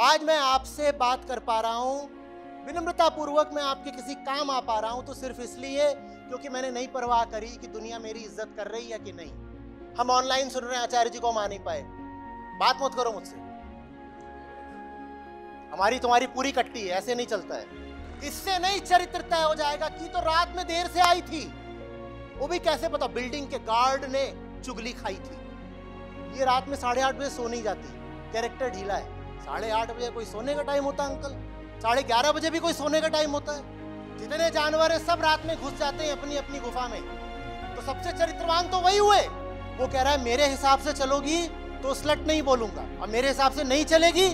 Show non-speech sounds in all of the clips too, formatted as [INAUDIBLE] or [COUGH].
आज मैं आपसे बात कर पा रहा हूँ विनम्रतापूर्वक मैं आपके किसी काम आ पा रहा हूँ तो सिर्फ इसलिए क्योंकि मैंने नहीं परवाह करी कि दुनिया मेरी इज्जत कर रही है कि नहीं हम ऑनलाइन सुन रहे हैं आचार्य जी को हम आ नहीं पाए बात मत करो मुझसे हमारी तुम्हारी पूरी कट्टी है ऐसे नहीं चलता है इससे नहीं चरित्र तय हो जाएगा कि तो रात में देर से आई थी वो भी कैसे पता बिल्डिंग के गार्ड ने चुगली खाई थी ये रात में साढ़े आठ बजे सो नहीं जाती कैरेक्टर ढीला है साढ़े आठ बजे कोई सोने का टाइम होता है अंकल साढ़े ग्यारह बजे भी कोई सोने का टाइम होता है जितने जानवर है सब रात में घुस जाते हैं अपनी अपनी गुफा में तो सबसे चरित्रवान तो वही हुए वो कह रहा है मेरे हिसाब से चलोगी तो स्लट नहीं बोलूंगा और मेरे हिसाब से नहीं चलेगी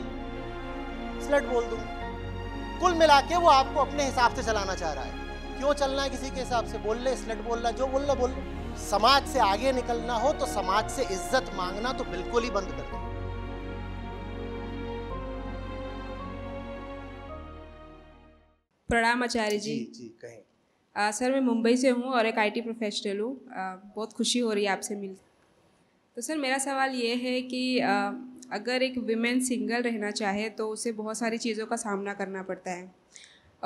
स्लट बोल दूंगा कुल मिला के वो आपको अपने हिसाब से चलाना चाह रहा है क्यों चलना है किसी के हिसाब से बोल ले स्लट बोलना जो बोलना बोल समाज से आगे निकलना हो तो समाज से इज्जत मांगना तो बिल्कुल ही बंद कर दो प्रणाम आचार्य जी जी, जी कहें आ, सर मैं मुंबई से हूँ और एक आईटी प्रोफेशनल हूँ बहुत खुशी हो रही है आपसे मिल तो सर मेरा सवाल ये है कि आ, अगर एक विमेन सिंगल रहना चाहे तो उसे बहुत सारी चीज़ों का सामना करना पड़ता है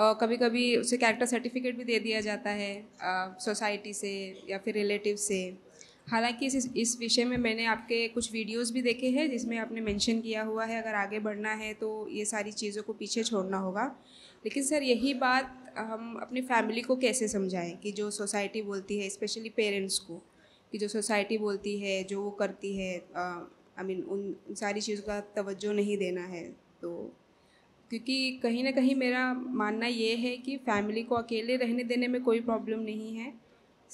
और कभी कभी उसे कैरेक्टर सर्टिफिकेट भी दे दिया जाता है सोसाइटी से या फिर रिलेटिव से हालांकि इस इस विषय में मैंने आपके कुछ वीडियोस भी देखे हैं जिसमें आपने मेंशन किया हुआ है अगर आगे बढ़ना है तो ये सारी चीज़ों को पीछे छोड़ना होगा लेकिन सर यही बात हम अपनी फैमिली को कैसे समझाएं कि जो सोसाइटी बोलती है स्पेशली पेरेंट्स को कि जो सोसाइटी बोलती है जो वो करती है आई मीन उन, सारी चीज़ों का तवज्जो नहीं देना है तो क्योंकि कहीं ना कहीं मेरा मानना ये है कि फैमिली को अकेले रहने देने में कोई प्रॉब्लम नहीं है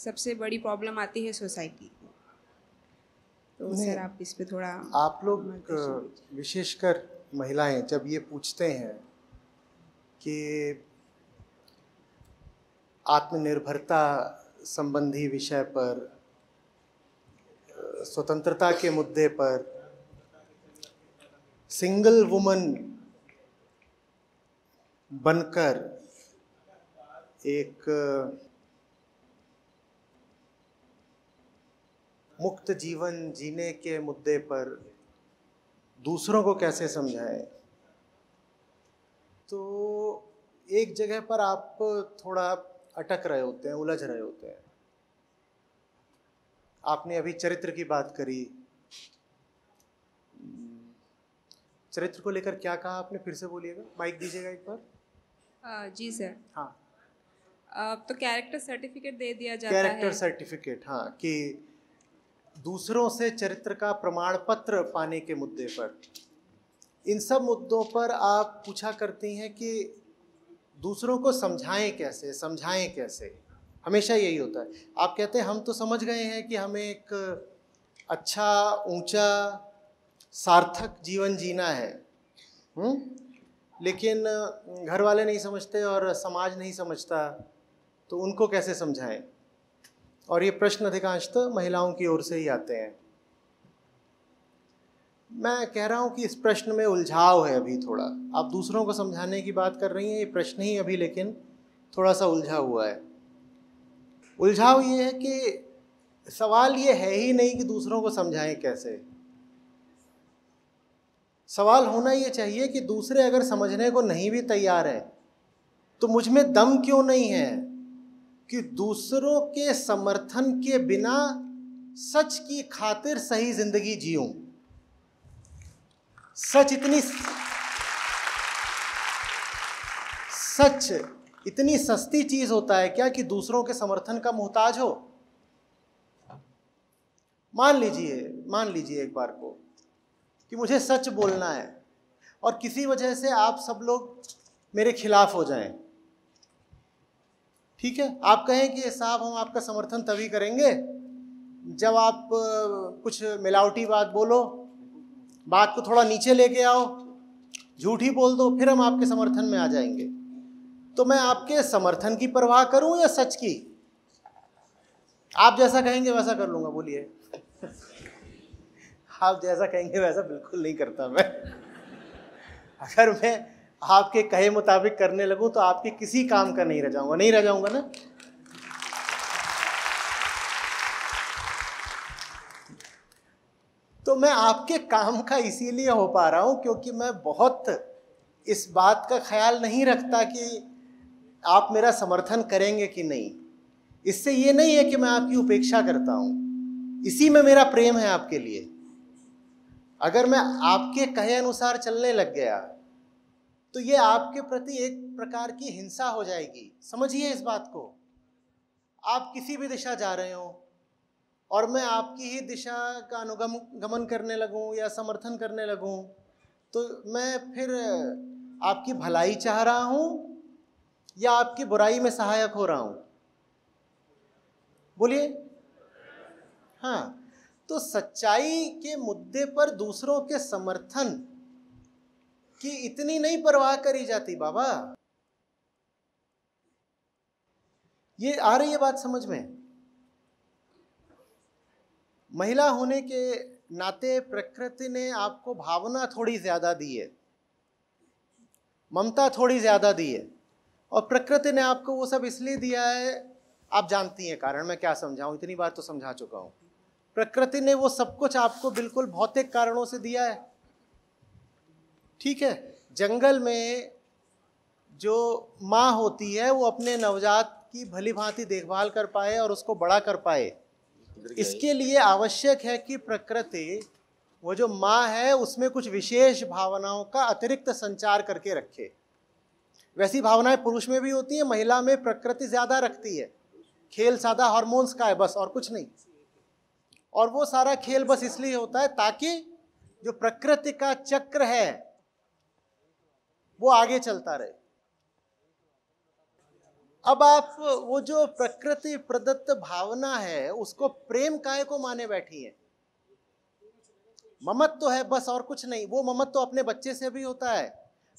सबसे बड़ी प्रॉब्लम आती है सोसाइटी तो सर आप इस पर थोड़ा आप लोग विशेषकर महिलाएं जब ये पूछते हैं कि आत्मनिर्भरता संबंधी विषय पर स्वतंत्रता के मुद्दे पर सिंगल वुमन बनकर एक मुक्त जीवन जीने के मुद्दे पर दूसरों को कैसे समझाएं तो एक जगह पर आप थोड़ा अटक रहे होते हैं उलझ रहे होते हैं आपने अभी चरित्र की बात करी चरित्र को लेकर क्या कहा आपने फिर से बोलिएगा माइक दीजिएगा एक बार जी सर हाँ आप तो कैरेक्टर सर्टिफिकेट दे दिया जाता है कैरेक्टर सर्टिफिकेट हाँ कि दूसरों से चरित्र का प्रमाण पत्र पाने के मुद्दे पर इन सब मुद्दों पर आप पूछा करती हैं कि दूसरों को समझाएं कैसे समझाएं कैसे हमेशा यही होता है आप कहते हैं हम तो समझ गए हैं कि हमें एक अच्छा ऊंचा सार्थक जीवन जीना है हुँ? हम्म? लेकिन घर वाले नहीं समझते और समाज नहीं समझता तो उनको कैसे समझाएं और ये प्रश्न अधिकांशतः महिलाओं की ओर से ही आते हैं मैं कह रहा हूँ कि इस प्रश्न में उलझाव है अभी थोड़ा आप दूसरों को समझाने की बात कर रही हैं ये प्रश्न ही अभी लेकिन थोड़ा सा उलझा हुआ है उलझाव ये है कि सवाल ये है ही नहीं कि दूसरों को समझाएं कैसे सवाल होना ये चाहिए कि दूसरे अगर समझने को नहीं भी तैयार है तो मुझ में दम क्यों नहीं है कि दूसरों के समर्थन के बिना सच की खातिर सही ज़िंदगी जीऊँ सच इतनी सच इतनी सस्ती चीज होता है क्या कि दूसरों के समर्थन का मोहताज हो मान लीजिए मान लीजिए एक बार को कि मुझे सच बोलना है और किसी वजह से आप सब लोग मेरे खिलाफ हो जाएं ठीक है आप कहें कि साहब हम आपका समर्थन तभी करेंगे जब आप कुछ मिलावटी बात बोलो बात को थोड़ा नीचे लेके आओ झूठ ही बोल दो फिर हम आपके समर्थन में आ जाएंगे तो मैं आपके समर्थन की परवाह करूं या सच की आप जैसा कहेंगे वैसा कर लूंगा बोलिए [LAUGHS] आप जैसा कहेंगे वैसा बिल्कुल नहीं करता मैं [LAUGHS] अगर मैं आपके कहे मुताबिक करने लगूं तो आपके किसी काम का नहीं रह जाऊंगा नहीं रह जाऊंगा ना तो मैं आपके काम का इसीलिए हो पा रहा हूँ क्योंकि मैं बहुत इस बात का ख्याल नहीं रखता कि आप मेरा समर्थन करेंगे कि नहीं इससे ये नहीं है कि मैं आपकी उपेक्षा करता हूँ इसी में मेरा प्रेम है आपके लिए अगर मैं आपके कहे अनुसार चलने लग गया तो ये आपके प्रति एक प्रकार की हिंसा हो जाएगी समझिए इस बात को आप किसी भी दिशा जा रहे हो और मैं आपकी ही दिशा का अनुगम गमन करने लगूं या समर्थन करने लगूं तो मैं फिर आपकी भलाई चाह रहा हूं या आपकी बुराई में सहायक हो रहा हूं बोलिए हाँ तो सच्चाई के मुद्दे पर दूसरों के समर्थन की इतनी नहीं परवाह करी जाती बाबा ये आ रही है बात समझ में महिला होने के नाते प्रकृति ने आपको भावना थोड़ी ज़्यादा दी है ममता थोड़ी ज़्यादा दी है और प्रकृति ने आपको वो सब इसलिए दिया है आप जानती हैं कारण मैं क्या समझाऊँ इतनी बार तो समझा चुका हूँ प्रकृति ने वो सब कुछ आपको बिल्कुल भौतिक कारणों से दिया है ठीक है जंगल में जो माँ होती है वो अपने नवजात की भली भांति देखभाल कर पाए और उसको बड़ा कर पाए इसके लिए आवश्यक है कि प्रकृति वो जो माँ है उसमें कुछ विशेष भावनाओं का अतिरिक्त संचार करके रखे वैसी भावनाएं पुरुष में भी होती है महिला में प्रकृति ज़्यादा रखती है खेल सादा हार्मोन्स का है बस और कुछ नहीं और वो सारा खेल बस इसलिए होता है ताकि जो प्रकृति का चक्र है वो आगे चलता रहे अब आप वो जो प्रकृति प्रदत्त भावना है उसको प्रेम काय को माने बैठी है ममत तो है बस और कुछ नहीं वो ममत तो अपने बच्चे से भी होता है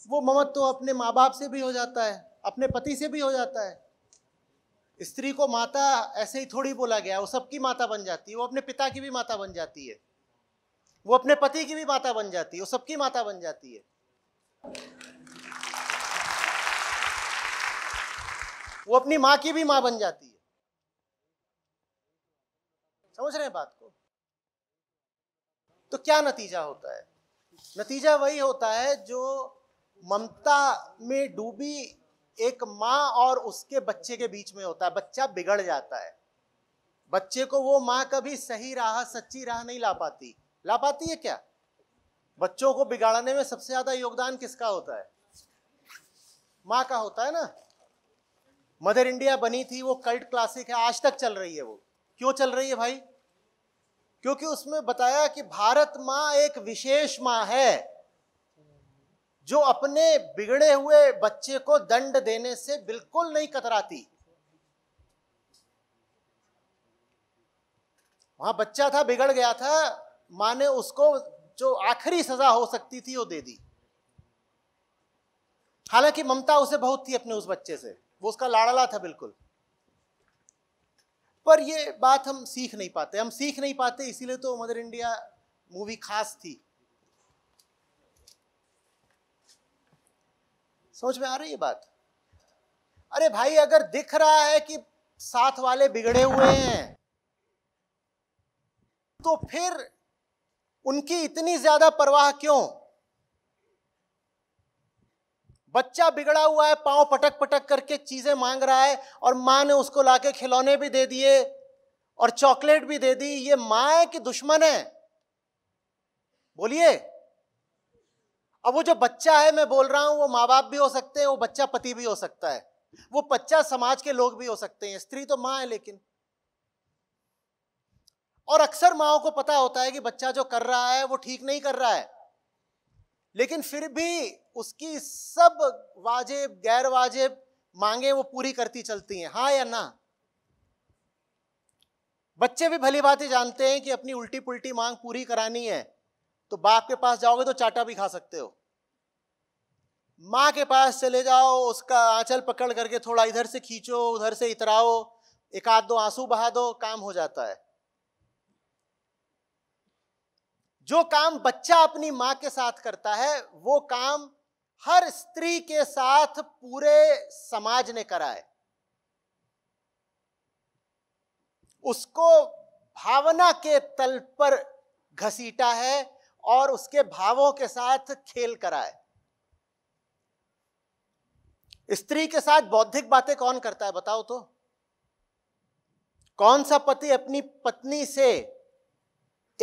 वो ममत तो अपने माँ बाप से भी हो जाता है अपने पति से भी हो जाता है स्त्री को माता ऐसे ही थोड़ी बोला गया वो सबकी माता बन जाती है वो अपने पिता की भी माता बन जाती है वो अपने पति की भी माता बन जाती है वो सबकी माता बन जाती है वो अपनी माँ की भी माँ बन जाती है समझ रहे हैं बात को तो क्या नतीजा होता है नतीजा वही होता है जो ममता में डूबी एक माँ और उसके बच्चे के बीच में होता है बच्चा बिगड़ जाता है बच्चे को वो माँ कभी सही राह सच्ची राह नहीं ला पाती ला पाती है क्या बच्चों को बिगाड़ने में सबसे ज्यादा योगदान किसका होता है माँ का होता है ना मदर इंडिया बनी थी वो कल्ट क्लासिक है आज तक चल रही है वो क्यों चल रही है भाई क्योंकि उसमें बताया कि भारत माँ एक विशेष माँ है जो अपने बिगड़े हुए बच्चे को दंड देने से बिल्कुल नहीं कतराती वहां बच्चा था बिगड़ गया था मां ने उसको जो आखिरी सजा हो सकती थी वो दे दी हालांकि ममता उसे बहुत थी अपने उस बच्चे से वो उसका लाड़ला था बिल्कुल पर ये बात हम सीख नहीं पाते हम सीख नहीं पाते इसीलिए तो मदर इंडिया मूवी खास थी समझ में आ रही है बात अरे भाई अगर दिख रहा है कि साथ वाले बिगड़े हुए हैं तो फिर उनकी इतनी ज्यादा परवाह क्यों बच्चा बिगड़ा हुआ है पांव पटक पटक करके चीजें मांग रहा है और माँ ने उसको लाके खिलौने भी दे दिए और चॉकलेट भी दे दी ये माँ है कि दुश्मन है बोलिए अब वो जो बच्चा है मैं बोल रहा हूं वो माँ बाप भी हो सकते हैं वो बच्चा पति भी हो सकता है वो बच्चा समाज के लोग भी हो सकते हैं स्त्री तो माँ है लेकिन और अक्सर माओ को पता होता है कि बच्चा जो कर रहा है वो ठीक नहीं कर रहा है लेकिन फिर भी उसकी सब वाजिब गैर वाजिब मांगे वो पूरी करती चलती हैं हाँ या ना बच्चे भी भली बात ही जानते हैं कि अपनी उल्टी पुल्टी मांग पूरी करानी है तो बाप के पास जाओगे तो चाटा भी खा सकते हो माँ के पास चले जाओ उसका आंचल पकड़ करके थोड़ा इधर से खींचो उधर से इतराओ एक आध दो आंसू बहा दो काम हो जाता है जो काम बच्चा अपनी माँ के साथ करता है वो काम हर स्त्री के साथ पूरे समाज ने करा है उसको भावना के तल पर घसीटा है और उसके भावों के साथ खेल करा है स्त्री के साथ बौद्धिक बातें कौन करता है बताओ तो कौन सा पति अपनी पत्नी से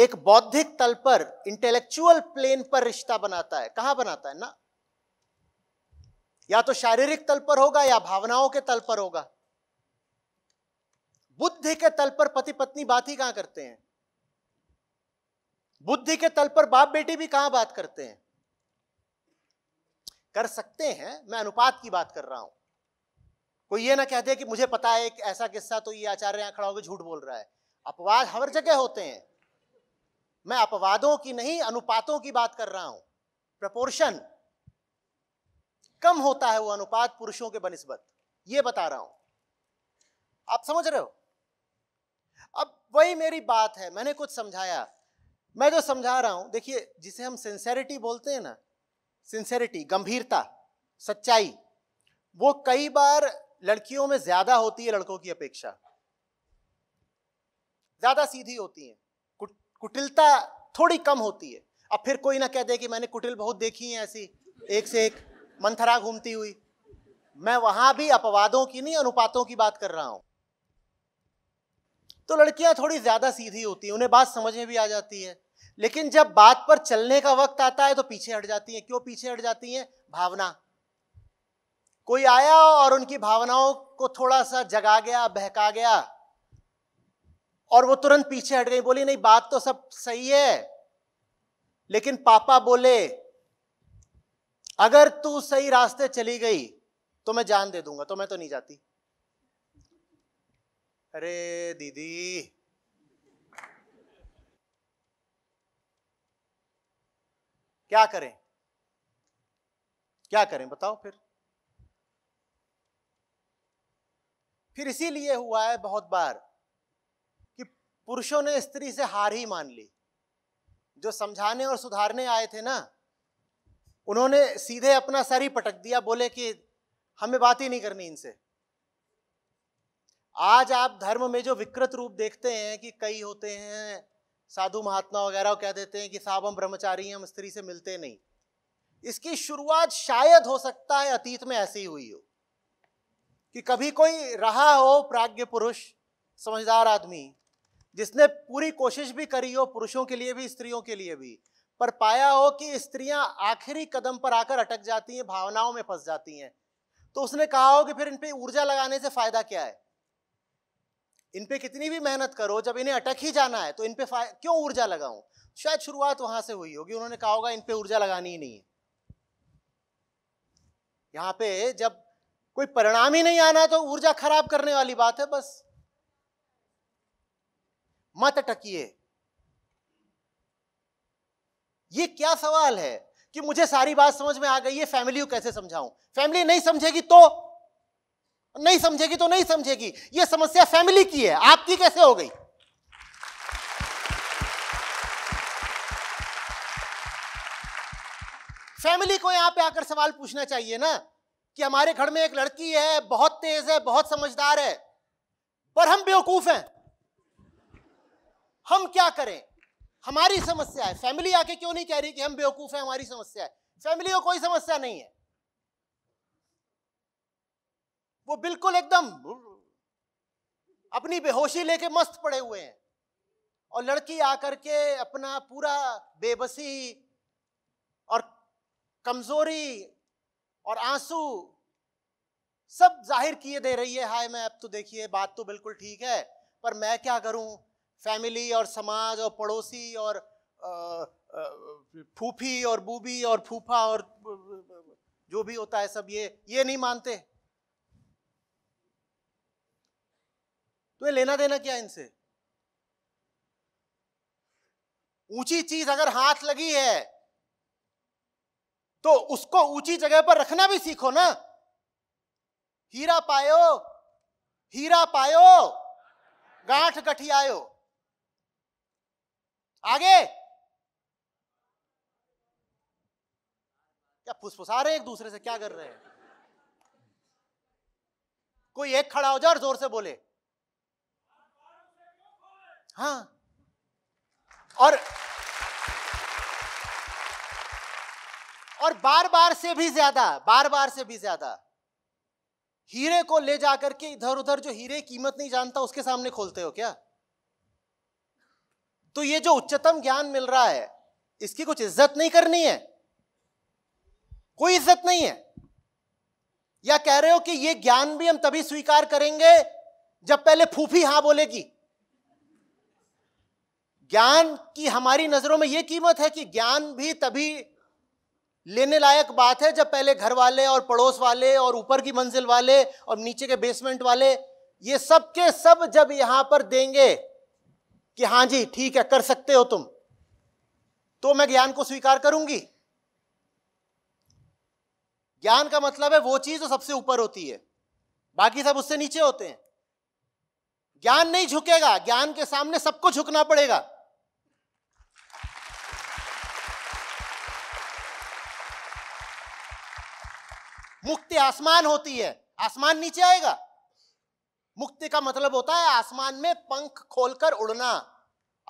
एक बौद्धिक तल पर इंटेलेक्चुअल प्लेन पर रिश्ता बनाता है कहां बनाता है ना या तो शारीरिक तल पर होगा या भावनाओं के तल पर होगा बुद्धि के तल पर पति पत्नी बात ही कहां करते हैं बुद्धि के तल पर बाप बेटी भी कहां बात करते हैं कर सकते हैं मैं अनुपात की बात कर रहा हूं कोई ये ना कह दे कि मुझे पता है एक ऐसा किस्सा तो ये आचार्य यहां खड़ा होकर झूठ बोल रहा है अपवाद हर जगह होते हैं मैं अपवादों की नहीं अनुपातों की बात कर रहा हूं प्रपोर्शन कम होता है वो अनुपात पुरुषों के बनिस्बत ये बता रहा हूं आप समझ रहे हो अब वही मेरी बात है मैंने कुछ समझाया मैं जो समझा रहा हूं देखिए जिसे हम सिंसेरिटी बोलते हैं ना सिंसेरिटी गंभीरता सच्चाई वो कई बार लड़कियों में ज्यादा होती है लड़कों की अपेक्षा ज्यादा सीधी होती हैं कुटिलता थोड़ी कम होती है अब फिर कोई ना कह दे कि मैंने कुटिल बहुत देखी है ऐसी एक से एक मंथरा घूमती हुई मैं वहां भी अपवादों की नहीं अनुपातों की बात कर रहा हूं तो लड़कियां थोड़ी ज्यादा सीधी होती हैं उन्हें बात समझ में भी आ जाती है लेकिन जब बात पर चलने का वक्त आता है तो पीछे हट जाती हैं क्यों पीछे हट जाती हैं भावना कोई आया और उनकी भावनाओं को थोड़ा सा जगा गया बहका गया और वो तुरंत पीछे हट गई बोली नहीं बात तो सब सही है लेकिन पापा बोले अगर तू सही रास्ते चली गई तो मैं जान दे दूंगा तो मैं तो नहीं जाती अरे दीदी क्या करें क्या करें बताओ फिर फिर इसीलिए हुआ है बहुत बार पुरुषों ने स्त्री से हार ही मान ली जो समझाने और सुधारने आए थे ना उन्होंने सीधे अपना सर ही पटक दिया बोले कि हमें बात ही नहीं करनी इनसे आज आप धर्म में जो विकृत रूप देखते हैं कि कई होते हैं साधु महात्मा वगैरह कह देते हैं कि साहब हम ब्रह्मचारी हैं हम स्त्री से मिलते नहीं इसकी शुरुआत शायद हो सकता है अतीत में ऐसी हुई हो कि कभी कोई रहा हो प्राज्ञ पुरुष समझदार आदमी जिसने पूरी कोशिश भी करी हो पुरुषों के लिए भी स्त्रियों के लिए भी पर पाया हो कि स्त्रियां आखिरी कदम पर आकर अटक जाती हैं भावनाओं में फंस जाती हैं तो उसने कहा हो कि फिर इन पे ऊर्जा लगाने से फायदा क्या है इन पे कितनी भी मेहनत करो जब इन्हें अटक ही जाना है तो इन पे क्यों ऊर्जा लगाऊं शायद शुरुआत वहां से हुई होगी उन्होंने कहा होगा इन पे ऊर्जा लगानी ही नहीं है यहां पे जब कोई परिणाम ही नहीं आना तो ऊर्जा खराब करने वाली बात है बस मत टकिए ये क्या सवाल है कि मुझे सारी बात समझ में आ गई है फैमिली को कैसे समझाऊं फैमिली नहीं समझेगी तो नहीं समझेगी तो नहीं समझेगी यह समस्या फैमिली की है आपकी कैसे हो गई फैमिली को यहां पे आकर सवाल पूछना चाहिए ना कि हमारे घर में एक लड़की है बहुत तेज है बहुत समझदार है पर हम बेवकूफ हैं हम क्या करें हमारी समस्या है फैमिली आके क्यों नहीं कह रही कि हम बेवकूफ हैं हमारी समस्या है फैमिली को कोई समस्या नहीं है वो बिल्कुल एकदम अपनी बेहोशी लेके मस्त पड़े हुए हैं और लड़की आकर के अपना पूरा बेबसी और कमजोरी और आंसू सब जाहिर किए दे रही है हाय मैं अब तो देखिए बात तो बिल्कुल ठीक है पर मैं क्या करूं फैमिली और समाज और पड़ोसी और फूफी और बूबी और फूफा और जो भी होता है सब ये ये नहीं मानते तो ये लेना देना क्या इनसे ऊंची चीज अगर हाथ लगी है तो उसको ऊंची जगह पर रखना भी सीखो ना हीरा पायो हीरा पायो गांठ गठियायो आगे क्या फुसफुसा रहे एक दूसरे से क्या कर रहे हैं कोई एक खड़ा हो जाए और जोर से बोले हाँ और और बार बार से भी ज्यादा बार बार से भी ज्यादा हीरे को ले जाकर के इधर उधर जो हीरे कीमत नहीं जानता उसके सामने खोलते हो क्या तो ये जो उच्चतम ज्ञान मिल रहा है इसकी कुछ इज्जत नहीं करनी है कोई इज्जत नहीं है या कह रहे हो कि ये ज्ञान भी हम तभी स्वीकार करेंगे जब पहले फूफी हां बोलेगी ज्ञान की हमारी नजरों में यह कीमत है कि ज्ञान भी तभी लेने लायक बात है जब पहले घर वाले और पड़ोस वाले और ऊपर की मंजिल वाले और नीचे के बेसमेंट वाले ये सब के सब जब यहां पर देंगे कि हाँ जी ठीक है कर सकते हो तुम तो मैं ज्ञान को स्वीकार करूंगी ज्ञान का मतलब है वो चीज जो सबसे ऊपर होती है बाकी सब उससे नीचे होते हैं ज्ञान नहीं झुकेगा ज्ञान के सामने सबको झुकना पड़ेगा मुक्ति आसमान होती है आसमान नीचे आएगा मुक्ति का मतलब होता है आसमान में पंख खोलकर उड़ना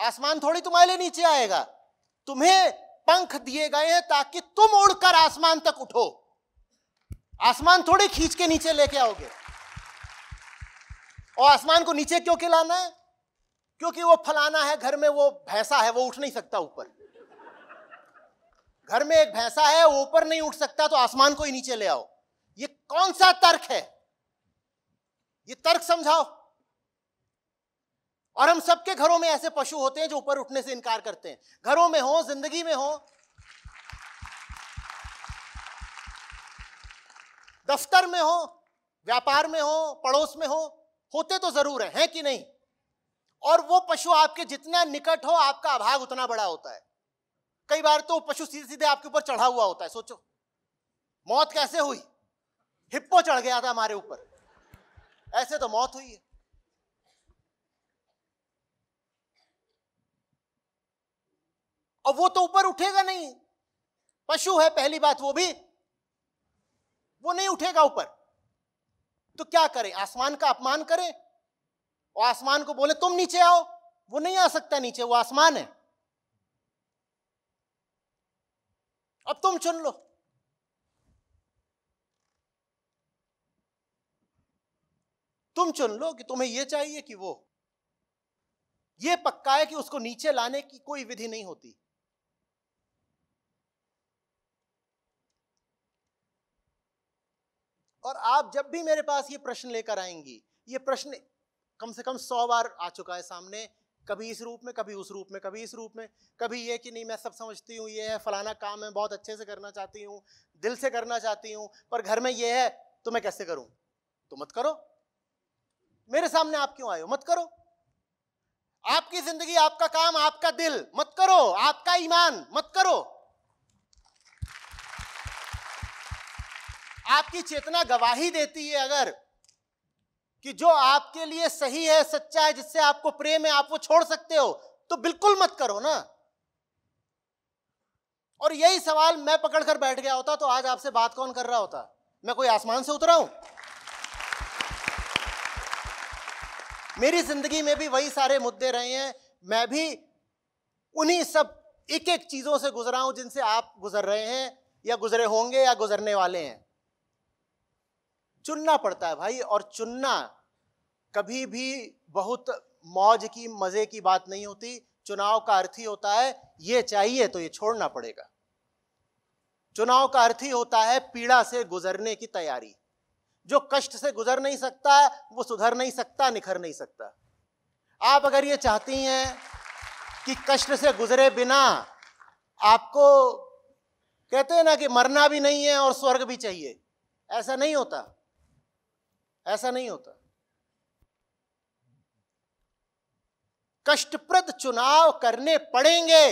आसमान थोड़ी तुम्हारे लिए नीचे आएगा तुम्हें पंख दिए गए हैं ताकि तुम उड़कर आसमान तक उठो आसमान थोड़ी खींच के नीचे लेके आओगे और आसमान को नीचे क्यों खिलाना है क्योंकि वो फलाना है घर में वो भैंसा है वो उठ नहीं सकता ऊपर घर में एक भैंसा है वो ऊपर नहीं उठ सकता तो आसमान को ही नीचे ले आओ ये कौन सा तर्क है ये तर्क समझाओ और हम सबके घरों में ऐसे पशु होते हैं जो ऊपर उठने से इनकार करते हैं घरों में हो जिंदगी में हो दफ्तर में हो व्यापार में हो पड़ोस में हो होते तो जरूर है, है कि नहीं और वो पशु आपके जितना निकट हो आपका अभाग उतना बड़ा होता है कई बार तो पशु सीधे सीधे आपके ऊपर चढ़ा हुआ होता है सोचो मौत कैसे हुई हिप्पो चढ़ गया था हमारे ऊपर ऐसे तो मौत हुई है और वो तो ऊपर उठेगा नहीं पशु है पहली बात वो भी वो नहीं उठेगा ऊपर तो क्या करें आसमान का अपमान करें और आसमान को बोले तुम नीचे आओ वो नहीं आ सकता नीचे वो आसमान है अब तुम चुन लो तुम चुन लो कि तुम्हें यह चाहिए कि वो ये पक्का है कि उसको नीचे लाने की कोई विधि नहीं होती और आप जब भी मेरे पास ये प्रश्न लेकर आएंगी ये प्रश्न कम से कम सौ बार आ चुका है सामने कभी इस रूप में कभी उस रूप में कभी इस रूप में कभी ये कि नहीं मैं सब समझती हूँ ये है फलाना काम है बहुत अच्छे से करना चाहती हूँ दिल से करना चाहती हूँ पर घर में ये है तो मैं कैसे करूँ तो मत करो मेरे सामने आप क्यों आए हो मत करो आपकी जिंदगी आपका काम आपका दिल मत करो आपका ईमान मत करो आपकी चेतना गवाही देती है अगर कि जो आपके लिए सही है सच्चा है जिससे आपको प्रेम है आप वो छोड़ सकते हो तो बिल्कुल मत करो ना और यही सवाल मैं पकड़कर बैठ गया होता तो आज आपसे बात कौन कर रहा होता मैं कोई आसमान से उतरा हूं मेरी ज़िंदगी में भी वही सारे मुद्दे रहे हैं मैं भी उन्हीं सब एक एक चीज़ों से गुजरा हूं जिनसे आप गुजर रहे हैं या गुजरे होंगे या गुजरने वाले हैं चुनना पड़ता है भाई और चुनना कभी भी बहुत मौज की मज़े की बात नहीं होती चुनाव का अर्थ ही होता है ये चाहिए तो ये छोड़ना पड़ेगा चुनाव का अर्थ ही होता है पीड़ा से गुजरने की तैयारी जो कष्ट से गुजर नहीं सकता वो सुधर नहीं सकता निखर नहीं सकता आप अगर ये चाहती हैं कि कष्ट से गुजरे बिना आपको कहते हैं ना कि मरना भी नहीं है और स्वर्ग भी चाहिए ऐसा नहीं होता ऐसा नहीं होता कष्टप्रद चुनाव करने पड़ेंगे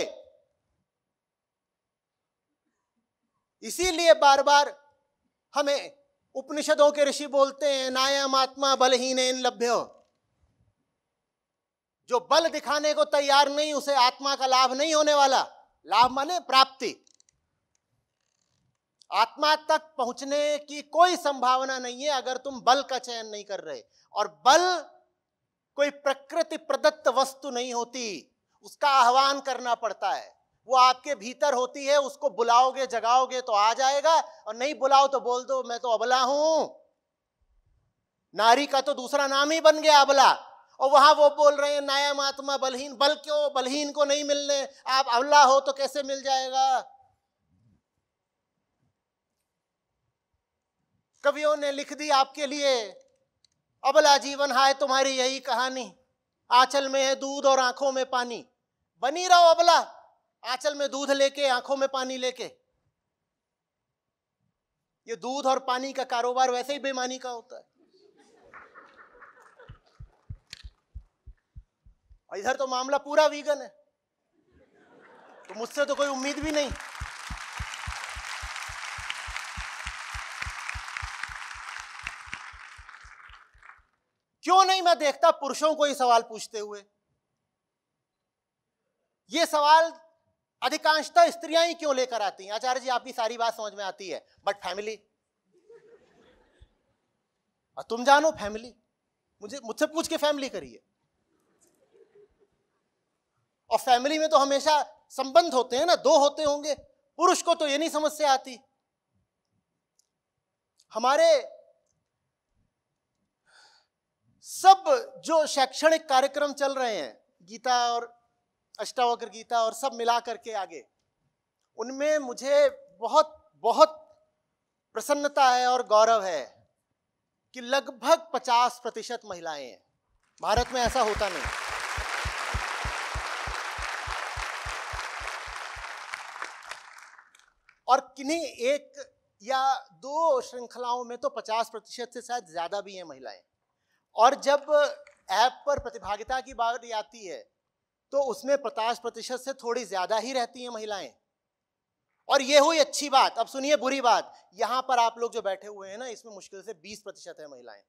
इसीलिए बार बार हमें उपनिषदों के ऋषि बोलते हैं नायम आत्मा बलहीन इन लभ्य जो बल दिखाने को तैयार नहीं उसे आत्मा का लाभ नहीं होने वाला लाभ माने प्राप्ति आत्मा तक पहुंचने की कोई संभावना नहीं है अगर तुम बल का चयन नहीं कर रहे और बल कोई प्रकृति प्रदत्त वस्तु नहीं होती उसका आह्वान करना पड़ता है वो आपके भीतर होती है उसको बुलाओगे जगाओगे तो आ जाएगा और नहीं बुलाओ तो बोल दो मैं तो अबला हूं नारी का तो दूसरा नाम ही बन गया अबला और वहां वो बोल रहे हैं नायम आत्मा बलहीन बल क्यों बलहीन को नहीं मिलने आप अबला हो तो कैसे मिल जाएगा कवियों ने लिख दी आपके लिए अबला जीवन हाय तुम्हारी यही कहानी आंचल में है दूध और आंखों में पानी बनी रहो अबला आंचल में दूध लेके आंखों में पानी लेके ये दूध और पानी का कारोबार वैसे ही बेमानी का होता है और इधर तो मामला पूरा वीगन है तो मुझसे तो कोई उम्मीद भी नहीं क्यों नहीं मैं देखता पुरुषों को ये सवाल पूछते हुए ये सवाल अधिकांशता स्त्रियां ही क्यों लेकर आती हैं आचार्य जी आपकी सारी बात समझ में आती है बट फैमिली और तुम जानो फैमिली मुझे मुझसे पूछ के फैमिली करिए और फैमिली में तो हमेशा संबंध होते हैं ना दो होते होंगे पुरुष को तो ये नहीं समस्या आती हमारे सब जो शैक्षणिक कार्यक्रम चल रहे हैं गीता और अष्टावक्र गीता और सब मिला करके आगे उनमें मुझे बहुत बहुत प्रसन्नता है और गौरव है कि लगभग 50 प्रतिशत महिलाएं हैं भारत में ऐसा होता नहीं और किन्हीं एक या दो श्रृंखलाओं में तो 50 प्रतिशत से शायद ज्यादा भी हैं महिलाएं और जब ऐप पर प्रतिभागिता की बात आती है तो उसमें पचास प्रतिशत से थोड़ी ज्यादा ही रहती हैं महिलाएं और ये हुई अच्छी बात अब सुनिए बुरी बात यहां पर आप लोग जो बैठे हुए हैं ना इसमें मुश्किल से बीस प्रतिशत है महिलाएं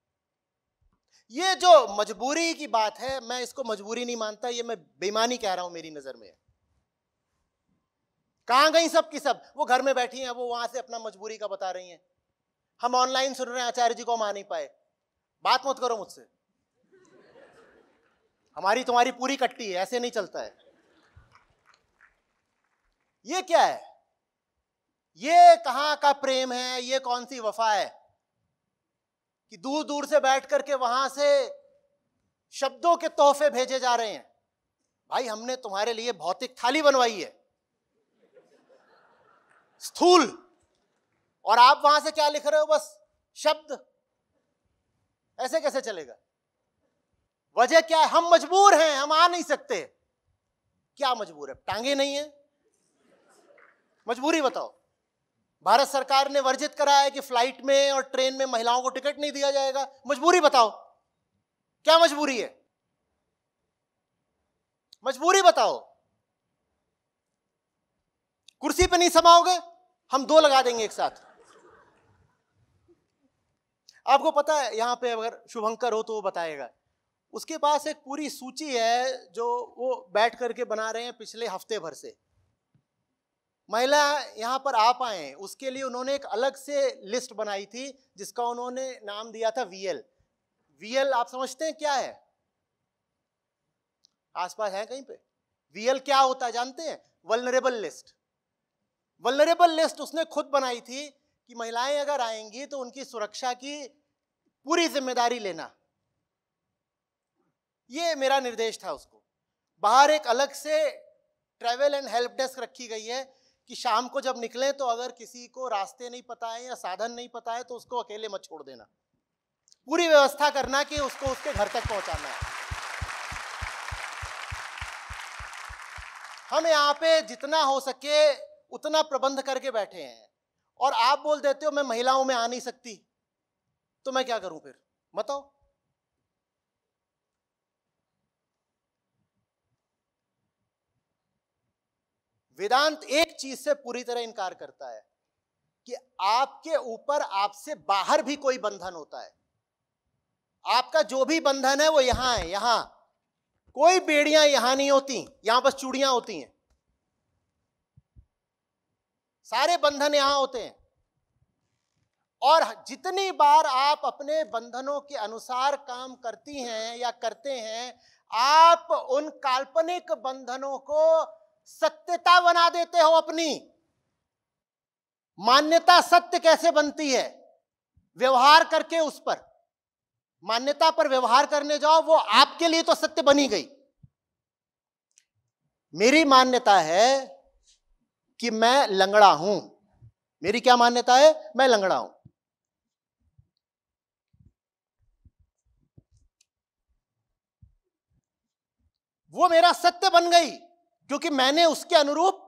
ये जो मजबूरी की बात है मैं इसको मजबूरी नहीं मानता ये मैं बेईमानी कह रहा हूं मेरी नजर में कहां गई सब की सब वो घर में बैठी हैं वो वहां से अपना मजबूरी का बता रही हैं हम ऑनलाइन सुन रहे हैं आचार्य जी को हम आ नहीं पाए बात मत करो मुझसे हमारी तुम्हारी पूरी कट्टी है ऐसे नहीं चलता है ये क्या है ये कहां का प्रेम है ये कौन सी वफा है कि दूर दूर से बैठ करके वहां से शब्दों के तोहफे भेजे जा रहे हैं भाई हमने तुम्हारे लिए भौतिक थाली बनवाई है स्थूल और आप वहां से क्या लिख रहे हो बस शब्द ऐसे कैसे चलेगा वजह क्या है हम मजबूर हैं हम आ नहीं सकते क्या मजबूर है टांगे नहीं है मजबूरी बताओ भारत सरकार ने वर्जित करा है कि फ्लाइट में और ट्रेन में महिलाओं को टिकट नहीं दिया जाएगा मजबूरी बताओ क्या मजबूरी है मजबूरी बताओ कुर्सी पे नहीं समाओगे हम दो लगा देंगे एक साथ आपको पता है यहां पे अगर शुभंकर हो तो वो बताएगा उसके पास एक पूरी सूची है जो वो बैठ करके बना रहे हैं पिछले हफ्ते भर से महिला यहाँ पर आ पाए उसके लिए उन्होंने एक अलग से लिस्ट बनाई थी जिसका उन्होंने नाम दिया था वीएल वीएल आप समझते हैं क्या है आसपास है कहीं पे वीएल क्या होता है जानते हैं वलनरेबल लिस्ट वलनरेबल लिस्ट उसने खुद बनाई थी कि महिलाएं अगर आएंगी तो उनकी सुरक्षा की पूरी जिम्मेदारी लेना ये मेरा निर्देश था उसको बाहर एक अलग से ट्रैवल एंड हेल्प डेस्क रखी गई है कि शाम को जब निकलें तो अगर किसी को रास्ते नहीं पता है या साधन नहीं पता है तो उसको अकेले मत छोड़ देना पूरी व्यवस्था करना कि उसको उसके घर तक पहुंचाना है हम यहाँ पे जितना हो सके उतना प्रबंध करके बैठे हैं और आप बोल देते हो मैं महिलाओं में आ नहीं सकती तो मैं क्या करूं फिर बताओ वेदांत एक चीज से पूरी तरह इनकार करता है कि आपके ऊपर आपसे बाहर भी कोई बंधन होता है आपका जो भी बंधन है वो यहां है यहां कोई बेड़ियां यहां नहीं होती यहां बस चूड़ियां होती हैं सारे बंधन यहां होते हैं और जितनी बार आप अपने बंधनों के अनुसार काम करती हैं या करते हैं आप उन काल्पनिक बंधनों को सत्यता बना देते हो अपनी मान्यता सत्य कैसे बनती है व्यवहार करके उस पर मान्यता पर व्यवहार करने जाओ वो आपके लिए तो सत्य बनी गई मेरी मान्यता है कि मैं लंगड़ा हूं मेरी क्या मान्यता है मैं लंगड़ा हूं वो मेरा सत्य बन गई क्योंकि मैंने उसके अनुरूप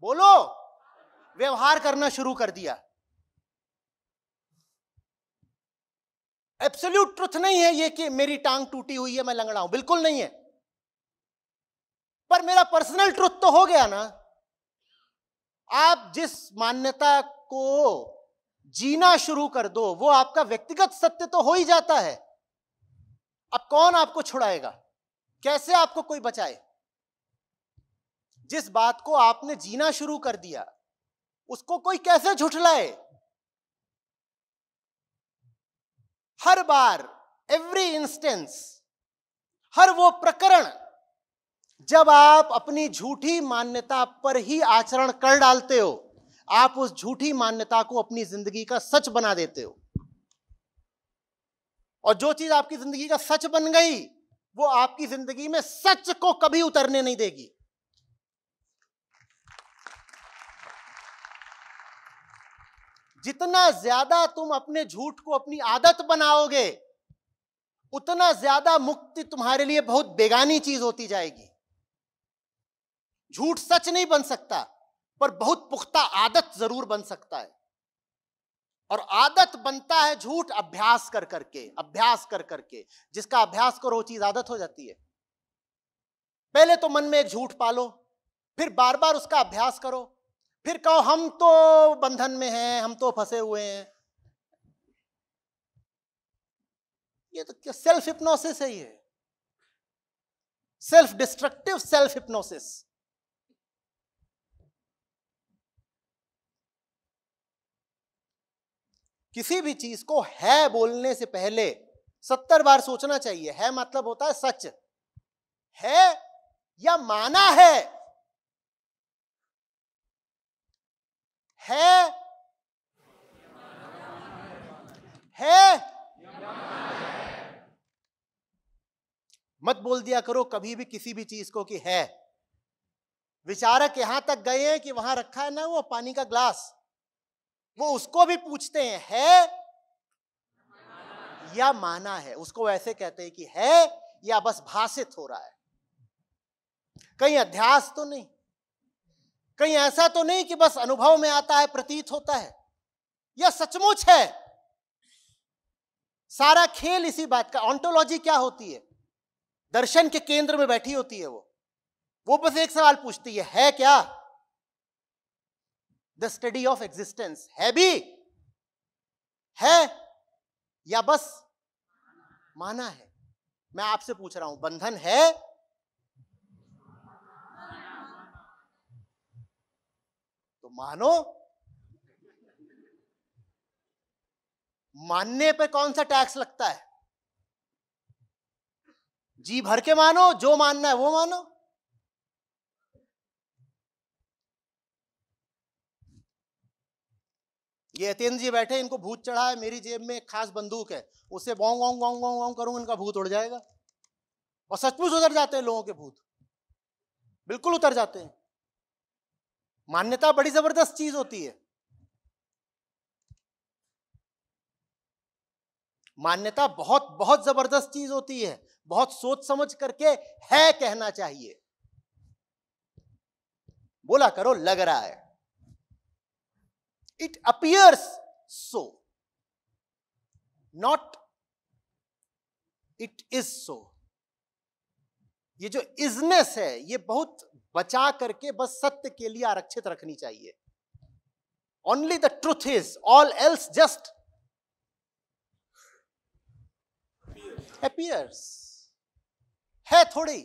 बोलो व्यवहार करना शुरू कर दिया एब्सोल्यूट ट्रुथ नहीं है ये कि मेरी टांग टूटी हुई है मैं लंगड़ा हूं बिल्कुल नहीं है पर मेरा पर्सनल ट्रुथ तो हो गया ना आप जिस मान्यता को जीना शुरू कर दो वो आपका व्यक्तिगत सत्य तो हो ही जाता है अब कौन आपको छुड़ाएगा कैसे आपको कोई बचाए जिस बात को आपने जीना शुरू कर दिया उसको कोई कैसे झुठलाए हर बार एवरी इंस्टेंस हर वो प्रकरण जब आप अपनी झूठी मान्यता पर ही आचरण कर डालते हो आप उस झूठी मान्यता को अपनी जिंदगी का सच बना देते हो और जो चीज आपकी जिंदगी का सच बन गई वो आपकी जिंदगी में सच को कभी उतरने नहीं देगी जितना ज्यादा तुम अपने झूठ को अपनी आदत बनाओगे उतना ज्यादा मुक्ति तुम्हारे लिए बहुत बेगानी चीज होती जाएगी झूठ सच नहीं बन सकता पर बहुत पुख्ता आदत जरूर बन सकता है और आदत बनता है झूठ अभ्यास कर करके अभ्यास कर करके जिसका अभ्यास करो चीज आदत हो जाती है पहले तो मन में एक झूठ पालो फिर बार बार उसका अभ्यास करो फिर कहो हम तो बंधन में हैं हम तो फंसे हुए हैं ये तो क्या सेल्फ हिप्नोसिस है ये सेल्फ डिस्ट्रक्टिव सेल्फ हिप्नोसिस किसी भी चीज को है बोलने से पहले सत्तर बार सोचना चाहिए है मतलब होता है सच है या माना है है है मत बोल दिया करो कभी भी किसी भी चीज को कि है विचारक यहां तक गए हैं कि वहां रखा है ना वो पानी का ग्लास वो उसको भी पूछते हैं है या माना है उसको ऐसे कहते हैं कि है या बस भाषित हो रहा है कहीं अध्यास तो नहीं कहीं ऐसा तो नहीं कि बस अनुभव में आता है प्रतीत होता है यह सचमुच है सारा खेल इसी बात का ऑन्टोलॉजी क्या होती है दर्शन के केंद्र में बैठी होती है वो वो बस एक सवाल पूछती है है क्या द स्टडी ऑफ एग्जिस्टेंस है भी है या बस माना है मैं आपसे पूछ रहा हूं बंधन है तो मानो मानने पे कौन सा टैक्स लगता है जी भर के मानो जो मानना है वो मानो ये यतेंद्र जी बैठे इनको भूत चढ़ा है मेरी जेब में एक खास बंदूक है उससे बोंग गोंग गोंग गोंग गोंग करूंगा इनका भूत उड़ जाएगा और सचमुच उतर जाते हैं लोगों के भूत बिल्कुल उतर जाते हैं मान्यता बड़ी जबरदस्त चीज होती है मान्यता बहुत बहुत जबरदस्त चीज होती है बहुत सोच समझ करके है कहना चाहिए बोला करो लग रहा है it appears so not it is so ये जो इजनेस है ये बहुत बचा करके बस सत्य के लिए आरक्षित रखनी चाहिए only the truth is all else just appears है थोड़ी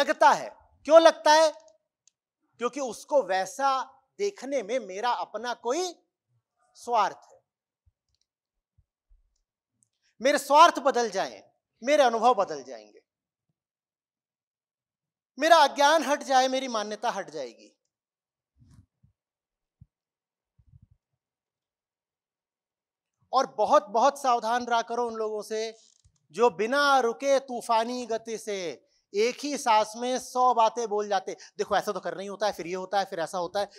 लगता है क्यों लगता है क्योंकि उसको वैसा देखने में मेरा अपना कोई स्वार्थ है मेरे स्वार्थ बदल जाए मेरे अनुभव बदल जाएंगे मेरा अज्ञान हट जाए मेरी मान्यता हट जाएगी और बहुत बहुत सावधान रहा करो उन लोगों से जो बिना रुके तूफानी गति से एक ही सांस में सौ बातें बोल जाते देखो ऐसा तो करना ही होता है फिर ये होता है फिर ऐसा होता है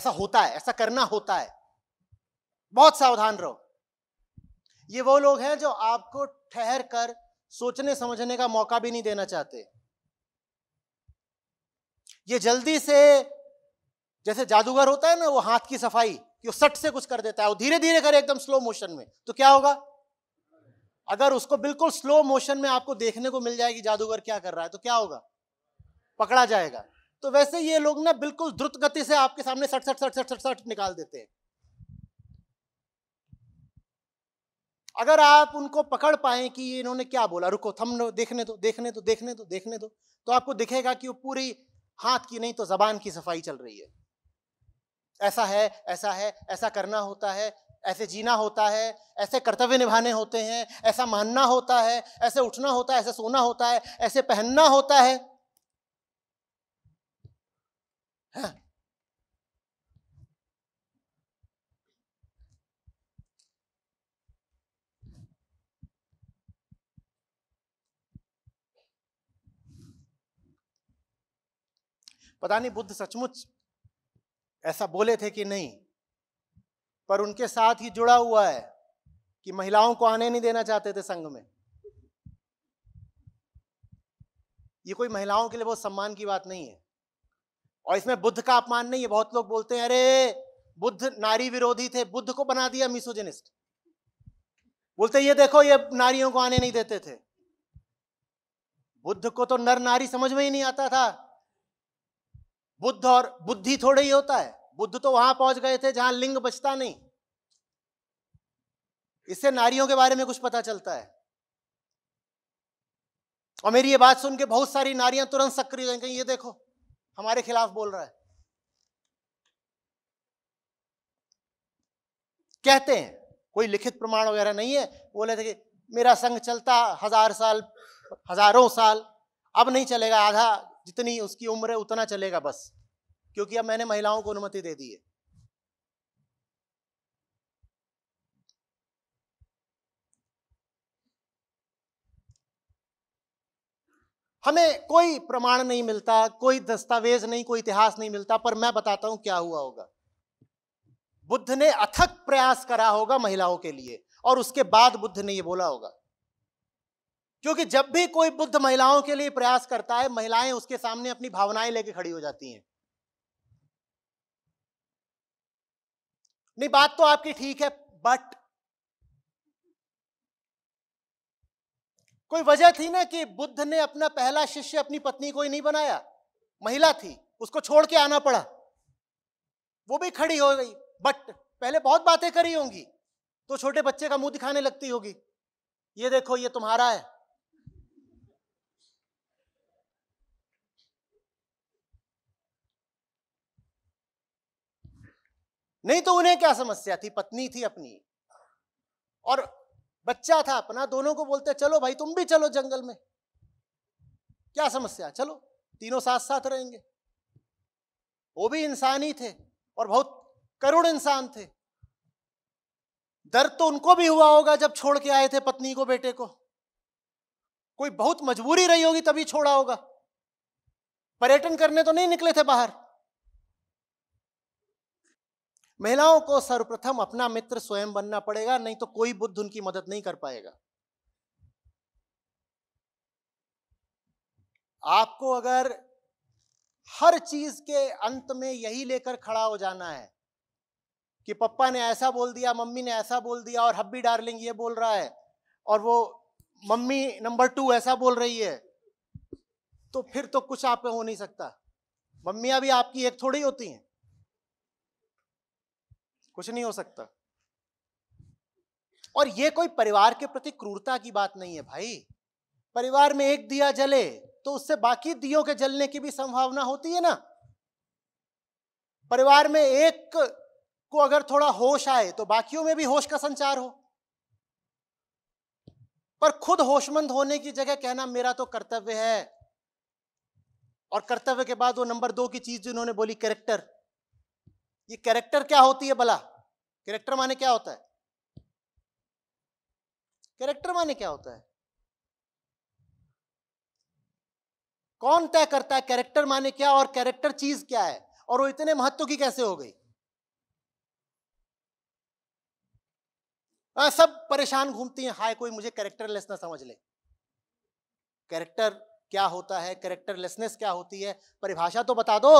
ऐसा होता है ऐसा करना होता है बहुत सावधान रहो ये वो लोग हैं जो आपको ठहर कर सोचने समझने का मौका भी नहीं देना चाहते ये जल्दी से जैसे जादूगर होता है ना वो हाथ की सफाई कि वो सट से कुछ कर देता है वो धीरे धीरे करे एकदम स्लो मोशन में तो क्या होगा अगर उसको बिल्कुल स्लो मोशन में आपको देखने को मिल जाएगी जादूगर क्या कर रहा है तो क्या होगा पकड़ा जाएगा तो वैसे ये लोग ना बिल्कुल द्रुत गति से आपके सामने सट सट सट सट सट सट निकाल देते हैं अगर आप उनको पकड़ पाए कि इन्होंने क्या बोला रुको थम देखने दो देखने तो देखने दो देखने दो तो आपको दिखेगा कि वो पूरी हाथ की नहीं तो जबान की सफाई चल रही है ऐसा है ऐसा है ऐसा करना होता है ऐसे जीना होता है ऐसे कर्तव्य निभाने होते हैं ऐसा मानना होता है ऐसे उठना होता है ऐसे सोना होता है ऐसे पहनना होता है, है? हाँ। पता नहीं बुद्ध सचमुच ऐसा बोले थे कि नहीं पर उनके साथ ही जुड़ा हुआ है कि महिलाओं को आने नहीं देना चाहते थे संघ में ये कोई महिलाओं के लिए बहुत सम्मान की बात नहीं है और इसमें बुद्ध का अपमान नहीं है बहुत लोग बोलते हैं अरे बुद्ध नारी विरोधी थे बुद्ध को बना दिया मिसोजेनिस्ट बोलते ये देखो ये नारियों को आने नहीं देते थे बुद्ध को तो नर नारी समझ में ही नहीं आता था बुद्ध और बुद्धि थोड़े ही होता है बुद्ध तो वहां पहुंच गए थे जहां लिंग बचता नहीं इससे नारियों के बारे में कुछ पता चलता है और मेरी ये बात सुन के बहुत सारी नारियां तुरंत सक्रिय हो जाएंगी ये देखो हमारे खिलाफ बोल रहा है कहते हैं कोई लिखित प्रमाण वगैरह नहीं है बोले थे कि मेरा संघ चलता हजार साल हजारों साल अब नहीं चलेगा आधा जितनी उसकी उम्र है उतना चलेगा बस क्योंकि अब मैंने महिलाओं को अनुमति दे दी है हमें कोई प्रमाण नहीं मिलता कोई दस्तावेज नहीं कोई इतिहास नहीं मिलता पर मैं बताता हूं क्या हुआ होगा बुद्ध ने अथक प्रयास करा होगा महिलाओं के लिए और उसके बाद बुद्ध ने यह बोला होगा क्योंकि जब भी कोई बुद्ध महिलाओं के लिए प्रयास करता है महिलाएं उसके सामने अपनी भावनाएं लेके खड़ी हो जाती हैं नहीं बात तो आपकी ठीक है बट कोई वजह थी ना कि बुद्ध ने अपना पहला शिष्य अपनी पत्नी को ही नहीं बनाया महिला थी उसको छोड़ के आना पड़ा वो भी खड़ी हो गई बट पहले बहुत बातें करी होंगी तो छोटे बच्चे का मुंह दिखाने लगती होगी ये देखो ये तुम्हारा है नहीं तो उन्हें क्या समस्या थी पत्नी थी अपनी और बच्चा था अपना दोनों को बोलते चलो भाई तुम भी चलो जंगल में क्या समस्या चलो तीनों साथ साथ रहेंगे वो भी इंसान ही थे और बहुत करुण इंसान थे दर्द तो उनको भी हुआ होगा जब छोड़ के आए थे पत्नी को बेटे को कोई बहुत मजबूरी रही होगी तभी छोड़ा होगा पर्यटन करने तो नहीं निकले थे बाहर महिलाओं को सर्वप्रथम अपना मित्र स्वयं बनना पड़ेगा नहीं तो कोई बुद्ध उनकी मदद नहीं कर पाएगा आपको अगर हर चीज के अंत में यही लेकर खड़ा हो जाना है कि पप्पा ने ऐसा बोल दिया मम्मी ने ऐसा बोल दिया और हब्बी डार्लिंग ये बोल रहा है और वो मम्मी नंबर टू ऐसा बोल रही है तो फिर तो कुछ आप पे हो नहीं सकता मम्मियाँ भी आपकी एक थोड़ी होती हैं कुछ नहीं हो सकता और ये कोई परिवार के प्रति क्रूरता की बात नहीं है भाई परिवार में एक दिया जले तो उससे बाकी दियो के जलने की भी संभावना होती है ना परिवार में एक को अगर थोड़ा होश आए तो बाकियों में भी होश का संचार हो पर खुद होशमंद होने की जगह कहना मेरा तो कर्तव्य है और कर्तव्य के बाद वो नंबर दो की चीज जिन्होंने बोली करेक्टर ये कैरेक्टर क्या होती है भला कैरेक्टर माने क्या होता है कैरेक्टर माने क्या होता है कौन तय करता है कैरेक्टर माने क्या और कैरेक्टर चीज क्या है और वो इतने महत्व की कैसे हो गई आ, हाँ, सब परेशान घूमती हैं हाय कोई मुझे कैरेक्टरलेस ना समझ ले कैरेक्टर क्या होता है कैरेक्टरलेसनेस क्या होती है परिभाषा तो बता दो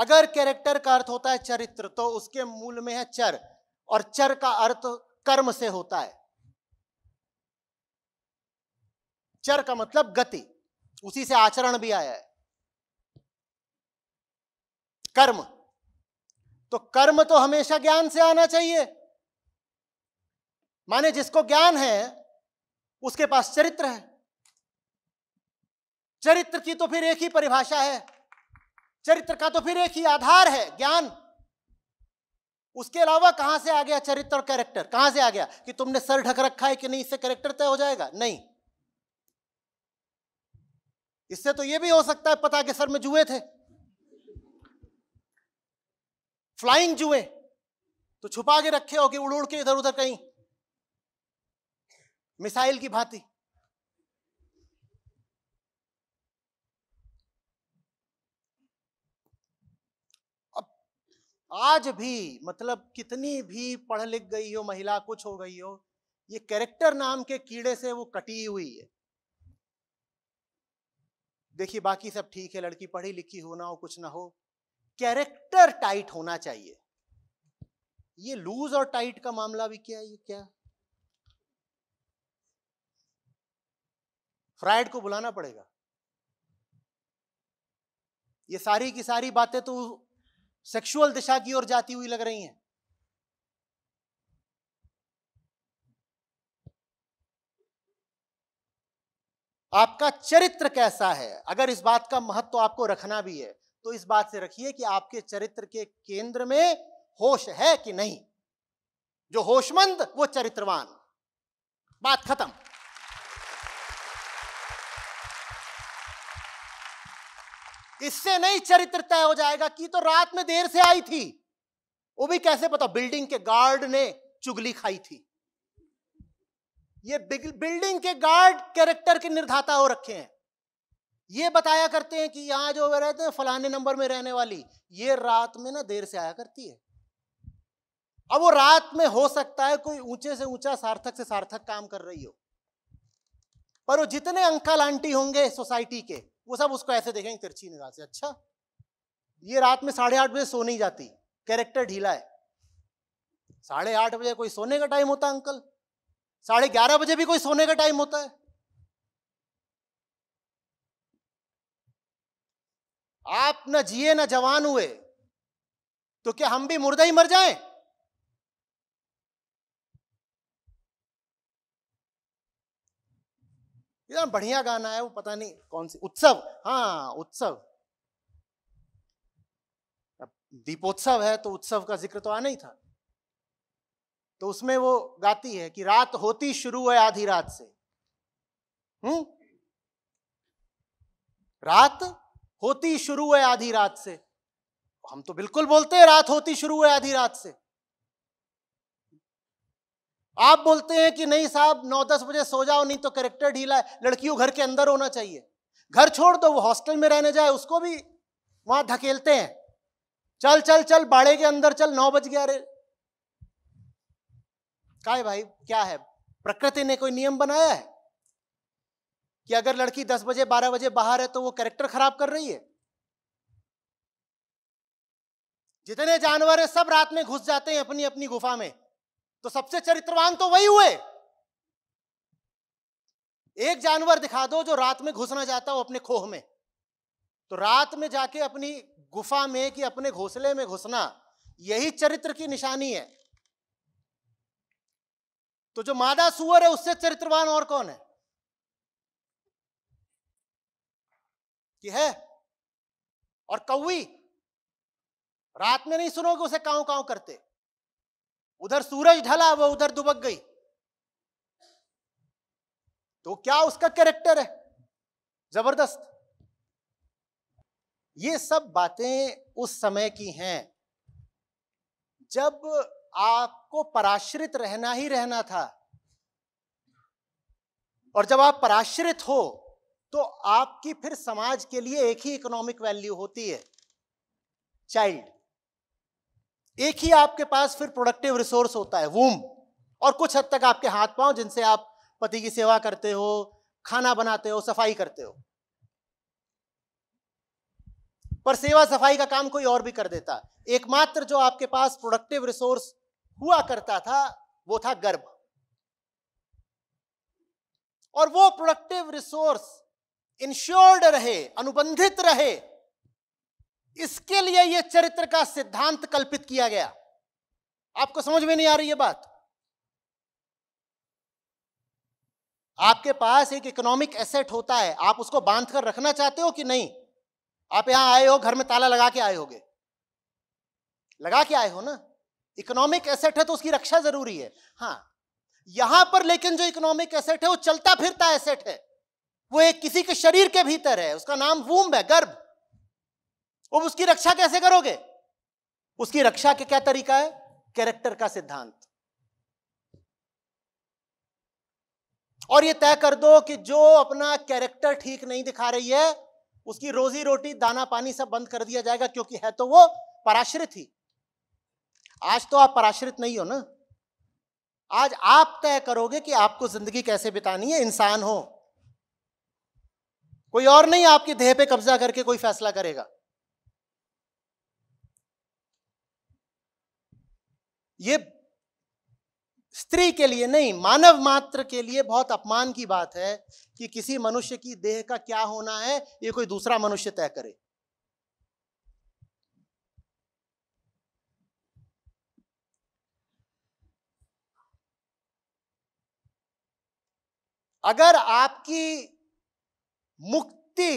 अगर कैरेक्टर का अर्थ होता है चरित्र तो उसके मूल में है चर और चर का अर्थ कर्म से होता है चर का मतलब गति उसी से आचरण भी आया है कर्म तो कर्म तो हमेशा ज्ञान से आना चाहिए माने जिसको ज्ञान है उसके पास चरित्र है चरित्र की तो फिर एक ही परिभाषा है चरित्र का तो फिर एक ही आधार है ज्ञान उसके अलावा कहां से आ गया चरित्र और कैरेक्टर कहां से आ गया कि तुमने सर ढक रखा है कि नहीं इससे कैरेक्टर तय हो जाएगा नहीं इससे तो यह भी हो सकता है पता के सर में जुए थे फ्लाइंग जुए तो छुपा के रखे हो कि उड़ उड़ के इधर उधर कहीं मिसाइल की भांति आज भी मतलब कितनी भी पढ़ लिख गई हो महिला कुछ हो गई हो ये कैरेक्टर नाम के कीड़े से वो कटी हुई है देखिए बाकी सब ठीक है लड़की पढ़ी लिखी हो ना हो कुछ ना हो कैरेक्टर टाइट होना चाहिए ये लूज और टाइट का मामला भी क्या है ये क्या फ्राइड को बुलाना पड़ेगा ये सारी की सारी बातें तो सेक्सुअल दिशा की ओर जाती हुई लग रही हैं आपका चरित्र कैसा है अगर इस बात का महत्व तो आपको रखना भी है तो इस बात से रखिए कि आपके चरित्र के केंद्र में होश है कि नहीं जो होशमंद वो चरित्रवान बात खत्म इससे नहीं चरित्र तय हो जाएगा कि तो रात में देर से आई थी वो भी कैसे पता बिल्डिंग के गार्ड ने चुगली खाई थी ये बिल्डिंग के गार्ड कैरेक्टर के निर्धाता हो रखे हैं ये बताया करते हैं कि यहां जो रहते हैं फलाने नंबर में रहने वाली ये रात में ना देर से आया करती है अब वो रात में हो सकता है कोई ऊंचे से ऊंचा सार्थक से सार्थक काम कर रही हो पर वो जितने अंकल आंटी होंगे सोसाइटी के वो सब उसको ऐसे देखेंगे तिरछी निगाह से अच्छा ये रात में साढ़े आठ बजे सो नहीं जाती कैरेक्टर ढीला है साढ़े आठ बजे कोई सोने का टाइम होता है अंकल साढ़े ग्यारह बजे भी कोई सोने का टाइम होता है आप ना जिए ना जवान हुए तो क्या हम भी मुर्दा ही मर जाएं? इतना बढ़िया गाना है वो पता नहीं कौन सी उत्सव हाँ उत्सव दीपोत्सव है तो उत्सव का जिक्र तो आना ही था तो उसमें वो गाती है कि रात होती शुरू है आधी रात से हम्म रात होती शुरू है आधी रात से हम तो बिल्कुल बोलते हैं रात होती शुरू है आधी रात से आप बोलते हैं कि नहीं साहब नौ दस बजे सो जाओ नहीं तो करेक्टर ढीला है लड़कियों घर के अंदर होना चाहिए घर छोड़ दो वो हॉस्टल में रहने जाए उसको भी वहां धकेलते हैं चल चल चल बाड़े के अंदर चल नौ बज गया रे का है भाई क्या है प्रकृति ने कोई नियम बनाया है कि अगर लड़की दस बजे बारह बजे बाहर है तो वो करेक्टर खराब कर रही है जितने जानवर है सब रात में घुस जाते हैं अपनी अपनी गुफा में तो सबसे चरित्रवान तो वही हुए एक जानवर दिखा दो जो रात में घुसना जाता हो अपने खोह में तो रात में जाके अपनी गुफा में कि अपने घोसले में घुसना यही चरित्र की निशानी है तो जो मादा सुअर है उससे चरित्रवान और कौन है कि है और कौवी रात में नहीं सुनोगे उसे काउ काउ करते उधर सूरज ढला वो उधर दुबक गई तो क्या उसका कैरेक्टर है जबरदस्त ये सब बातें उस समय की हैं जब आपको पराश्रित रहना ही रहना था और जब आप पराश्रित हो तो आपकी फिर समाज के लिए एक ही इकोनॉमिक वैल्यू होती है चाइल्ड एक ही आपके पास फिर प्रोडक्टिव रिसोर्स होता है वूम और कुछ हद तक आपके हाथ पांव जिनसे आप पति की सेवा करते हो खाना बनाते हो सफाई करते हो पर सेवा सफाई का काम कोई और भी कर देता एकमात्र जो आपके पास प्रोडक्टिव रिसोर्स हुआ करता था वो था गर्भ और वो प्रोडक्टिव रिसोर्स इंश्योर्ड रहे अनुबंधित रहे इसके लिए यह चरित्र का सिद्धांत कल्पित किया गया आपको समझ में नहीं आ रही ये बात आपके पास एक इकोनॉमिक एसेट होता है आप उसको बांध कर रखना चाहते हो कि नहीं आप यहां आए हो घर में ताला लगा के आए होगे लगा के आए हो ना इकोनॉमिक एसेट है तो उसकी रक्षा जरूरी है हाँ यहां पर लेकिन जो इकोनॉमिक एसेट है वो चलता फिरता एसेट है वो एक किसी के शरीर के भीतर है उसका नाम वूम है गर्भ अब उसकी रक्षा कैसे करोगे उसकी रक्षा के क्या तरीका है कैरेक्टर का सिद्धांत और यह तय कर दो कि जो अपना कैरेक्टर ठीक नहीं दिखा रही है उसकी रोजी रोटी दाना पानी सब बंद कर दिया जाएगा क्योंकि है तो वो पराश्रित ही आज तो आप पराश्रित नहीं हो ना आज आप तय करोगे कि आपको जिंदगी कैसे बितानी है इंसान हो कोई और नहीं आपके देह पे कब्जा करके कोई फैसला करेगा ये स्त्री के लिए नहीं मानव मात्र के लिए बहुत अपमान की बात है कि किसी मनुष्य की देह का क्या होना है ये कोई दूसरा मनुष्य तय करे अगर आपकी मुक्ति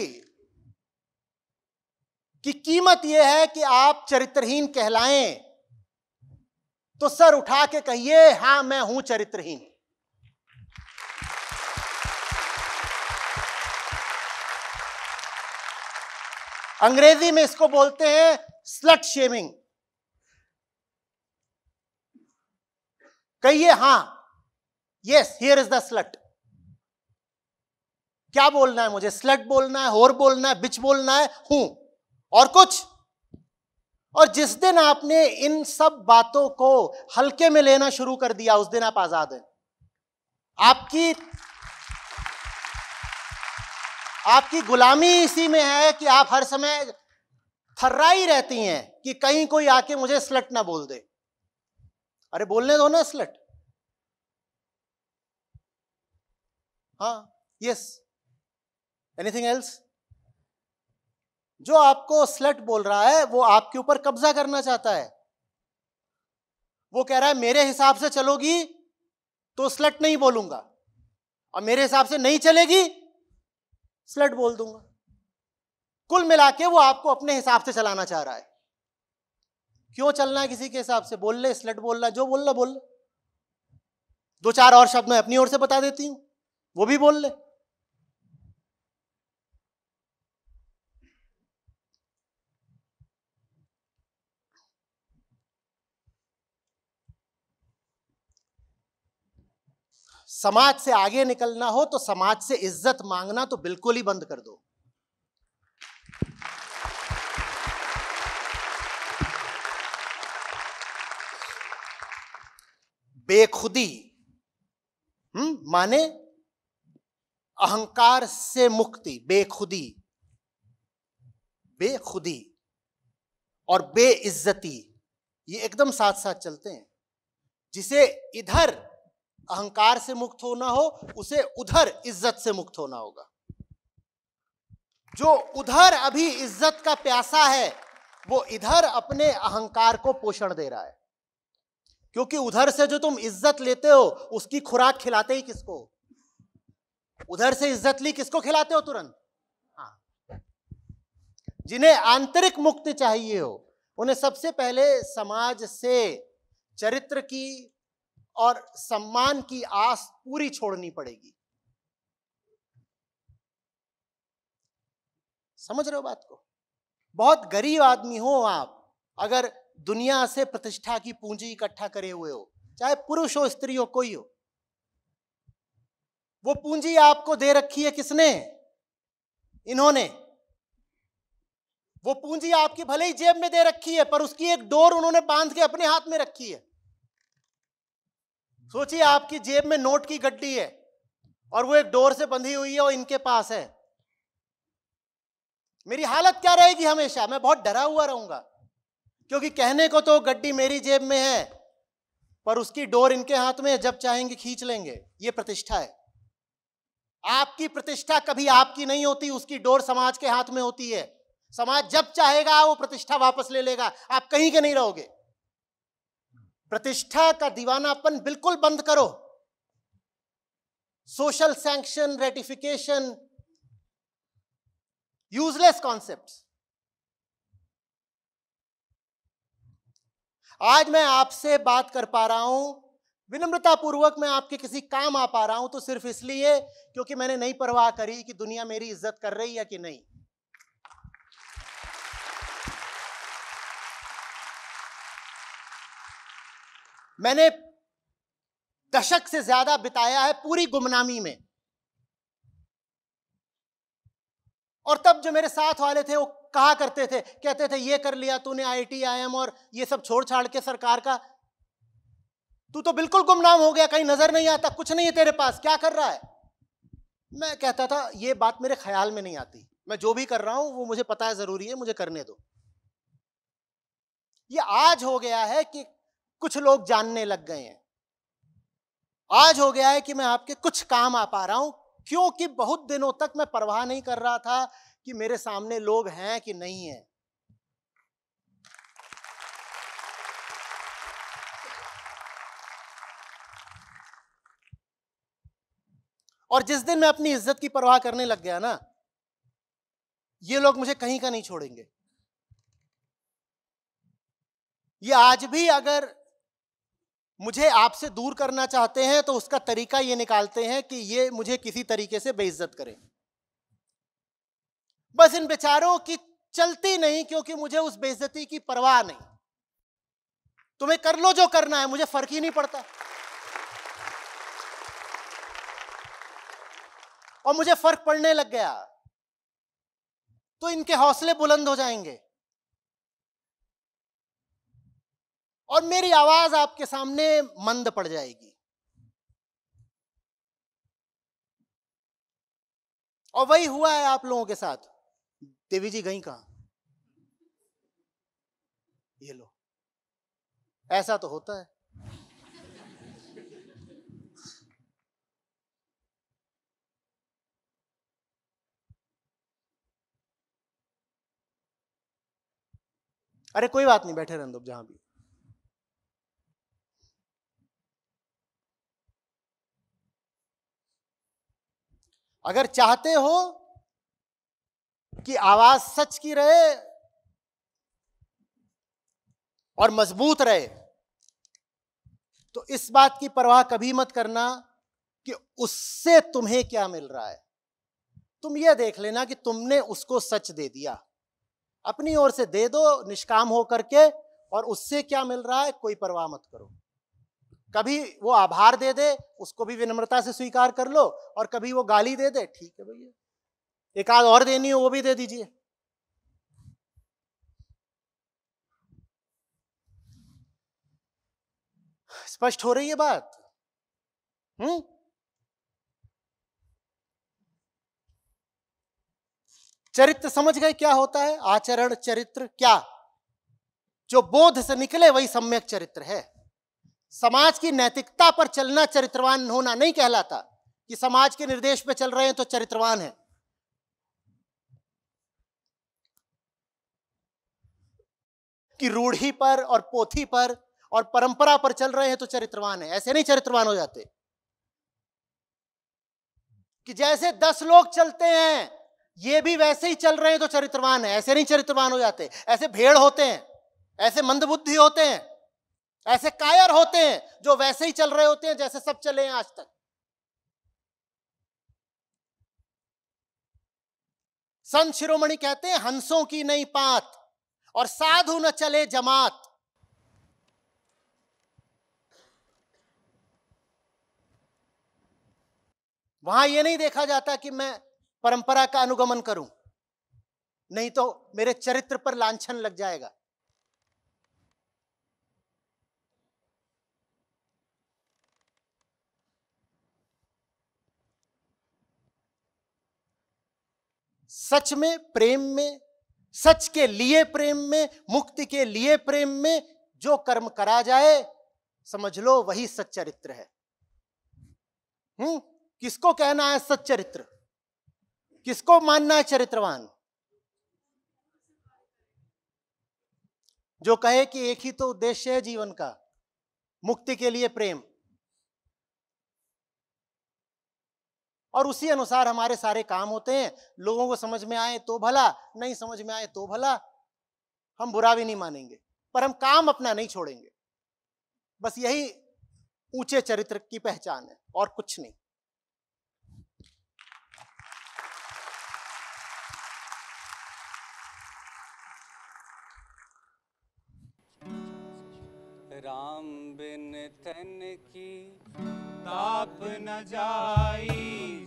की कीमत यह है कि आप चरित्रहीन कहलाएं तो सर उठा के कहिए हां मैं हूं चरित्रहीन अंग्रेजी में इसको बोलते हैं स्लट शेमिंग कहिए हां yes here is the slut क्या बोलना है मुझे स्लट बोलना है होर बोलना है बिच बोलना है हूं और कुछ और जिस दिन आपने इन सब बातों को हल्के में लेना शुरू कर दिया उस दिन आप आजाद हैं आपकी आपकी गुलामी इसी में है कि आप हर समय थर्राई रहती हैं कि कहीं कोई आके मुझे स्लट ना बोल दे अरे बोलने दो ना स्लट हाँ यस एनीथिंग एल्स जो आपको स्लट बोल रहा है वो आपके ऊपर कब्जा करना चाहता है वो कह रहा है मेरे हिसाब से चलोगी तो स्लट नहीं बोलूंगा और मेरे हिसाब से नहीं चलेगी स्लट बोल दूंगा कुल मिला के वो आपको अपने हिसाब से चलाना चाह रहा है क्यों चलना है किसी के हिसाब से बोल ले स्लट बोलना जो बोलना बोल ले दो चार और शब्द मैं अपनी ओर से बता देती हूं वो भी बोल ले समाज से आगे निकलना हो तो समाज से इज्जत मांगना तो बिल्कुल ही बंद कर दो बेखुदी हम हम्म, माने अहंकार से मुक्ति बेखुदी बेखुदी और बेइज्जती ये एकदम साथ साथ चलते हैं जिसे इधर अहंकार से मुक्त होना हो उसे उधर इज्जत से मुक्त होना होगा जो उधर अभी इज्जत का प्यासा है वो इधर अपने अहंकार को पोषण दे रहा है क्योंकि उधर से जो तुम इज्जत लेते हो उसकी खुराक खिलाते ही किसको उधर से इज्जत ली किसको खिलाते हो तुरंत हाँ जिन्हें आंतरिक मुक्ति चाहिए हो उन्हें सबसे पहले समाज से चरित्र की और सम्मान की आस पूरी छोड़नी पड़ेगी समझ रहे हो बात को बहुत गरीब आदमी हो आप अगर दुनिया से प्रतिष्ठा की पूंजी इकट्ठा करे हुए हो चाहे पुरुष हो स्त्री हो कोई हो वो पूंजी आपको दे रखी है किसने इन्होंने वो पूंजी आपकी भले ही जेब में दे रखी है पर उसकी एक डोर उन्होंने बांध के अपने हाथ में रखी है सोचिए आपकी जेब में नोट की गड्डी है और वो एक डोर से बंधी हुई है और इनके पास है मेरी हालत क्या रहेगी हमेशा मैं बहुत डरा हुआ रहूंगा क्योंकि कहने को तो गड्डी मेरी जेब में है पर उसकी डोर इनके हाथ में जब चाहेंगे खींच लेंगे ये प्रतिष्ठा है आपकी प्रतिष्ठा कभी आपकी नहीं होती उसकी डोर समाज के हाथ में होती है समाज जब चाहेगा वो प्रतिष्ठा वापस ले लेगा आप कहीं के नहीं रहोगे प्रतिष्ठा का दीवानापन बिल्कुल बंद करो social sanction ratification useless concept आज मैं आपसे बात कर पा रहा हूं विनम्रता पूर्वक मैं आपके किसी काम आ पा रहा हूं तो सिर्फ इसलिए क्योंकि मैंने नहीं परवाह करी कि दुनिया मेरी इज्जत कर रही है कि नहीं मैंने दशक से ज्यादा बिताया है पूरी गुमनामी में और तब जो मेरे साथ वाले थे वो कहा करते थे कहते थे ये कर लिया तूने आईटी आईएम और ये सब छोड़ छाड़ के सरकार का तू तो बिल्कुल गुमनाम हो गया कहीं नजर नहीं आता कुछ नहीं है तेरे पास क्या कर रहा है मैं कहता था ये बात मेरे ख्याल में नहीं आती मैं जो भी कर रहा हूं वो मुझे पता है जरूरी है मुझे करने दो ये आज हो गया है कि कुछ लोग जानने लग गए हैं आज हो गया है कि मैं आपके कुछ काम आ पा रहा हूं क्योंकि बहुत दिनों तक मैं परवाह नहीं कर रहा था कि मेरे सामने लोग हैं कि नहीं है और जिस दिन मैं अपनी इज्जत की परवाह करने लग गया ना ये लोग मुझे कहीं का नहीं छोड़ेंगे ये आज भी अगर मुझे आपसे दूर करना चाहते हैं तो उसका तरीका ये निकालते हैं कि ये मुझे किसी तरीके से बेइज्जत करें बस इन बेचारों की चलती नहीं क्योंकि मुझे उस बेइज्जती की परवाह नहीं तुम्हें कर लो जो करना है मुझे फर्क ही नहीं पड़ता और मुझे फर्क पड़ने लग गया तो इनके हौसले बुलंद हो जाएंगे और मेरी आवाज आपके सामने मंद पड़ जाएगी और वही हुआ है आप लोगों के साथ देवी जी गई कहा ये लो ऐसा तो होता है अरे कोई बात नहीं बैठे रहने दो जहां भी अगर चाहते हो कि आवाज सच की रहे और मजबूत रहे तो इस बात की परवाह कभी मत करना कि उससे तुम्हें क्या मिल रहा है तुम यह देख लेना कि तुमने उसको सच दे दिया अपनी ओर से दे दो निष्काम होकर के और उससे क्या मिल रहा है कोई परवाह मत करो कभी वो आभार दे दे उसको भी विनम्रता से स्वीकार कर लो और कभी वो गाली दे दे ठीक है भैया एक आध और देनी हो वो भी दे दीजिए स्पष्ट हो रही है बात हम्म चरित्र समझ गए क्या होता है आचरण चरित्र क्या जो बोध से निकले वही सम्यक चरित्र है समाज की नैतिकता पर चलना चरित्रवान होना नहीं कहलाता कि समाज के निर्देश पर चल रहे हैं तो चरित्रवान है कि रूढ़ी पर और पोथी पर और परंपरा पर चल रहे हैं तो चरित्रवान है ऐसे नहीं चरित्रवान हो जाते कि जैसे दस लोग चलते हैं ये भी वैसे ही चल रहे हैं तो चरित्रवान है ऐसे नहीं चरित्रवान हो जाते ऐसे भेड़ होते हैं ऐसे मंदबुद्धि होते हैं ऐसे कायर होते हैं जो वैसे ही चल रहे होते हैं जैसे सब चले हैं आज तक संत शिरोमणि कहते हैं हंसों की नहीं पात और साधु न चले जमात वहां यह नहीं देखा जाता कि मैं परंपरा का अनुगमन करूं नहीं तो मेरे चरित्र पर लांछन लग जाएगा सच में प्रेम में सच के लिए प्रेम में मुक्ति के लिए प्रेम में जो कर्म करा जाए समझ लो वही सच्चरित्र है हुँ? हम्म? किसको कहना है सच्चरित्र किसको मानना है चरित्रवान जो कहे कि एक ही तो उद्देश्य है जीवन का मुक्ति के लिए प्रेम और उसी अनुसार हमारे सारे काम होते हैं लोगों को समझ में आए तो भला नहीं समझ में आए तो भला हम बुरा भी नहीं मानेंगे पर हम काम अपना नहीं छोड़ेंगे बस यही ऊंचे चरित्र की पहचान है और कुछ नहीं राम बिन तन की ताप न जाई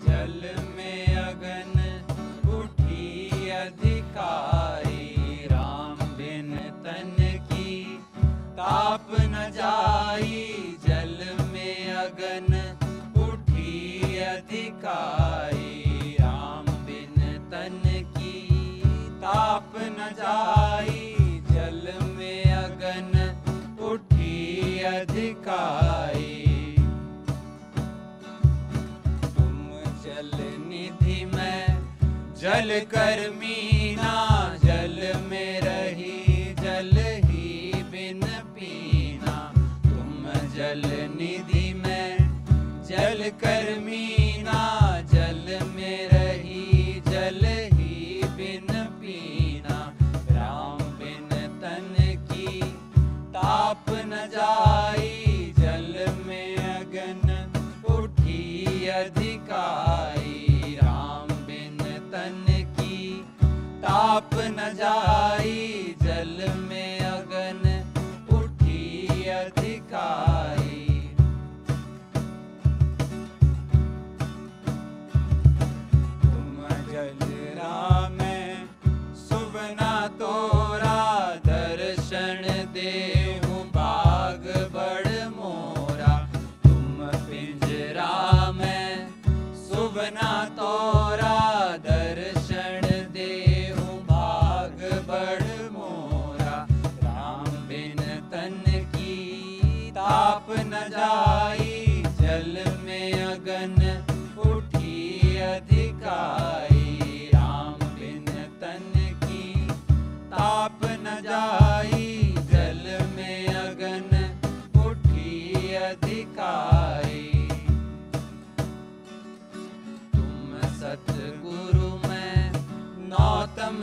जल में अगन उठी अधिकारी राम बिन तन की ताप न जा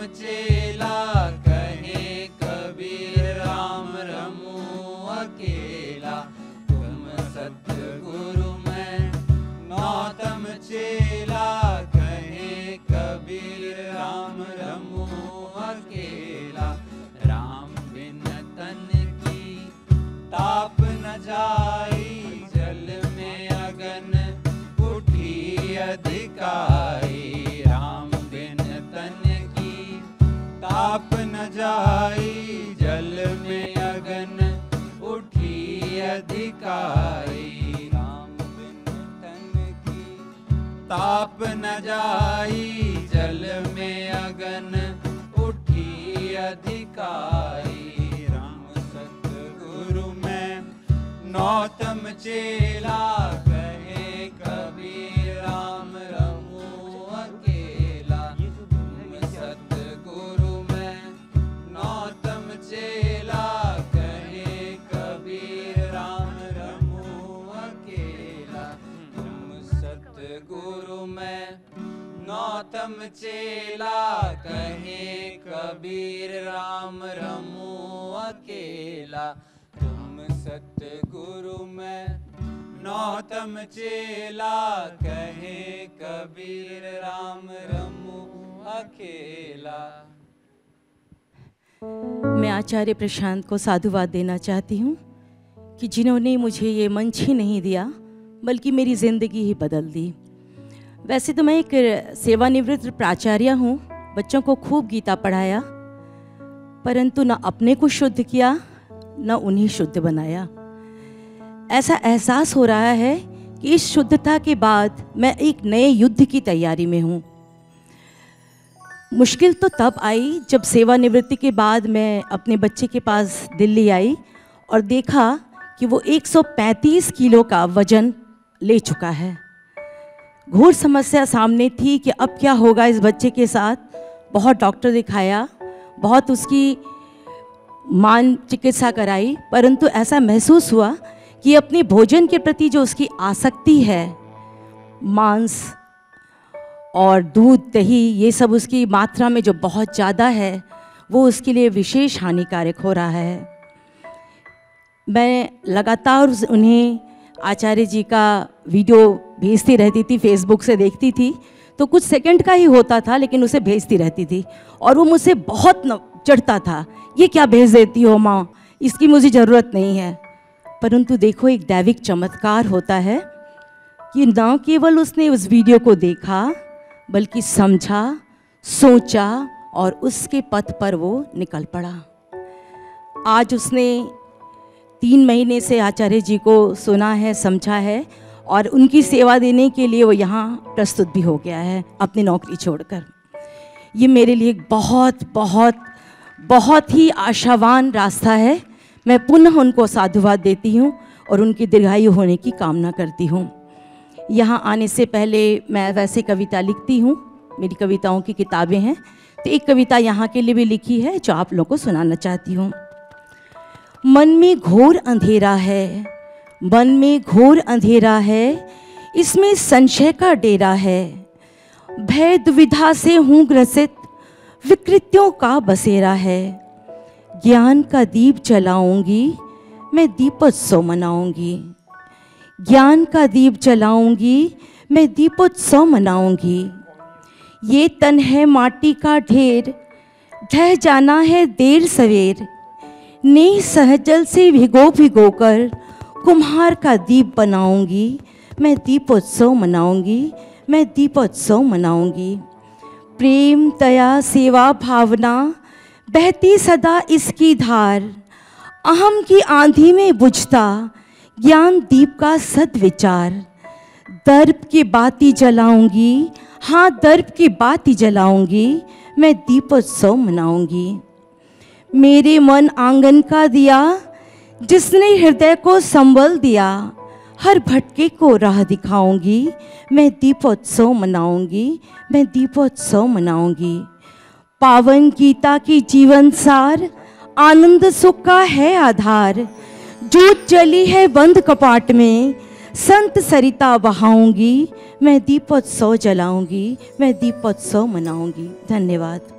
चेला न जाई जल में अगन उठी अधिकारी राम सतगुरु में नौतम चेला राम चेला कहे कबीर राम रमो अकेला तुम सतगुरु मैं नौतम चेला कहे कबीर राम रमो अकेला मैं आचार्य प्रशांत को साधुवाद देना चाहती हूँ कि जिन्होंने मुझे ये मंच ही नहीं दिया बल्कि मेरी ज़िंदगी ही बदल दी वैसे तो मैं एक सेवानिवृत्त प्राचार्य हूँ बच्चों को खूब गीता पढ़ाया परंतु न अपने को शुद्ध किया न उन्हें शुद्ध बनाया ऐसा एहसास हो रहा है कि इस शुद्धता के बाद मैं एक नए युद्ध की तैयारी में हूँ मुश्किल तो तब आई जब सेवानिवृत्ति के बाद मैं अपने बच्चे के पास दिल्ली आई और देखा कि वो 135 किलो का वजन ले चुका है घोर समस्या सामने थी कि अब क्या होगा इस बच्चे के साथ बहुत डॉक्टर दिखाया बहुत उसकी मान चिकित्सा कराई परंतु ऐसा महसूस हुआ कि अपने भोजन के प्रति जो उसकी आसक्ति है मांस और दूध दही ये सब उसकी मात्रा में जो बहुत ज़्यादा है वो उसके लिए विशेष हानिकारक हो रहा है मैं लगातार उन्हें आचार्य जी का वीडियो भेजती रहती थी फेसबुक से देखती थी तो कुछ सेकंड का ही होता था लेकिन उसे भेजती रहती थी और वो मुझसे बहुत चढ़ता था ये क्या भेज देती हो माँ इसकी मुझे ज़रूरत नहीं है परंतु देखो एक दैविक चमत्कार होता है कि ना केवल उसने उस वीडियो को देखा बल्कि समझा सोचा और उसके पथ पर वो निकल पड़ा आज उसने तीन महीने से आचार्य जी को सुना है समझा है और उनकी सेवा देने के लिए वो यहाँ प्रस्तुत भी हो गया है अपनी नौकरी छोड़कर ये मेरे लिए एक बहुत बहुत बहुत ही आशावान रास्ता है मैं पुनः उनको साधुवाद देती हूँ और उनकी दीर्घायु होने की कामना करती हूँ यहाँ आने से पहले मैं वैसे कविता लिखती हूँ मेरी कविताओं की किताबें हैं तो एक कविता यहाँ के लिए भी लिखी है जो आप लोगों को सुनाना चाहती हूँ मन में घोर अंधेरा है मन में घोर अंधेरा है इसमें संशय का डेरा है भय दुविधा से हूँ ग्रसित विकृतियों का बसेरा है ज्ञान का दीप जलाऊंगी मैं दीपोत्सव मनाऊंगी ज्ञान का दीप जलाऊंगी मैं दीपोत्सव मनाऊंगी ये तन है माटी का ढेर ढह जाना है देर सवेर नई सहजल से भिगो भिगो कर कुम्हार का दीप बनाऊंगी मैं दीपोत्सव मनाऊंगी मैं दीपोत्सव मनाऊंगी प्रेम दया सेवा भावना बहती सदा इसकी धार अहम की आंधी में बुझता ज्ञान दीप का सदविचार दर्प की बाती जलाऊंगी हाँ दर्प की बाती जलाऊंगी मैं दीपोत्सव मनाऊंगी मेरे मन आंगन का दिया जिसने हृदय को संबल दिया हर भटके को राह दिखाऊंगी मैं दीपोत्सव मनाऊंगी मैं दीपोत्सव मनाऊंगी पावन गीता की जीवन सार आनंद सुख का है आधार जूत चली है बंद कपाट में संत सरिता बहाऊंगी मैं दीपोत्सव जलाऊंगी मैं दीपोत्सव मनाऊंगी धन्यवाद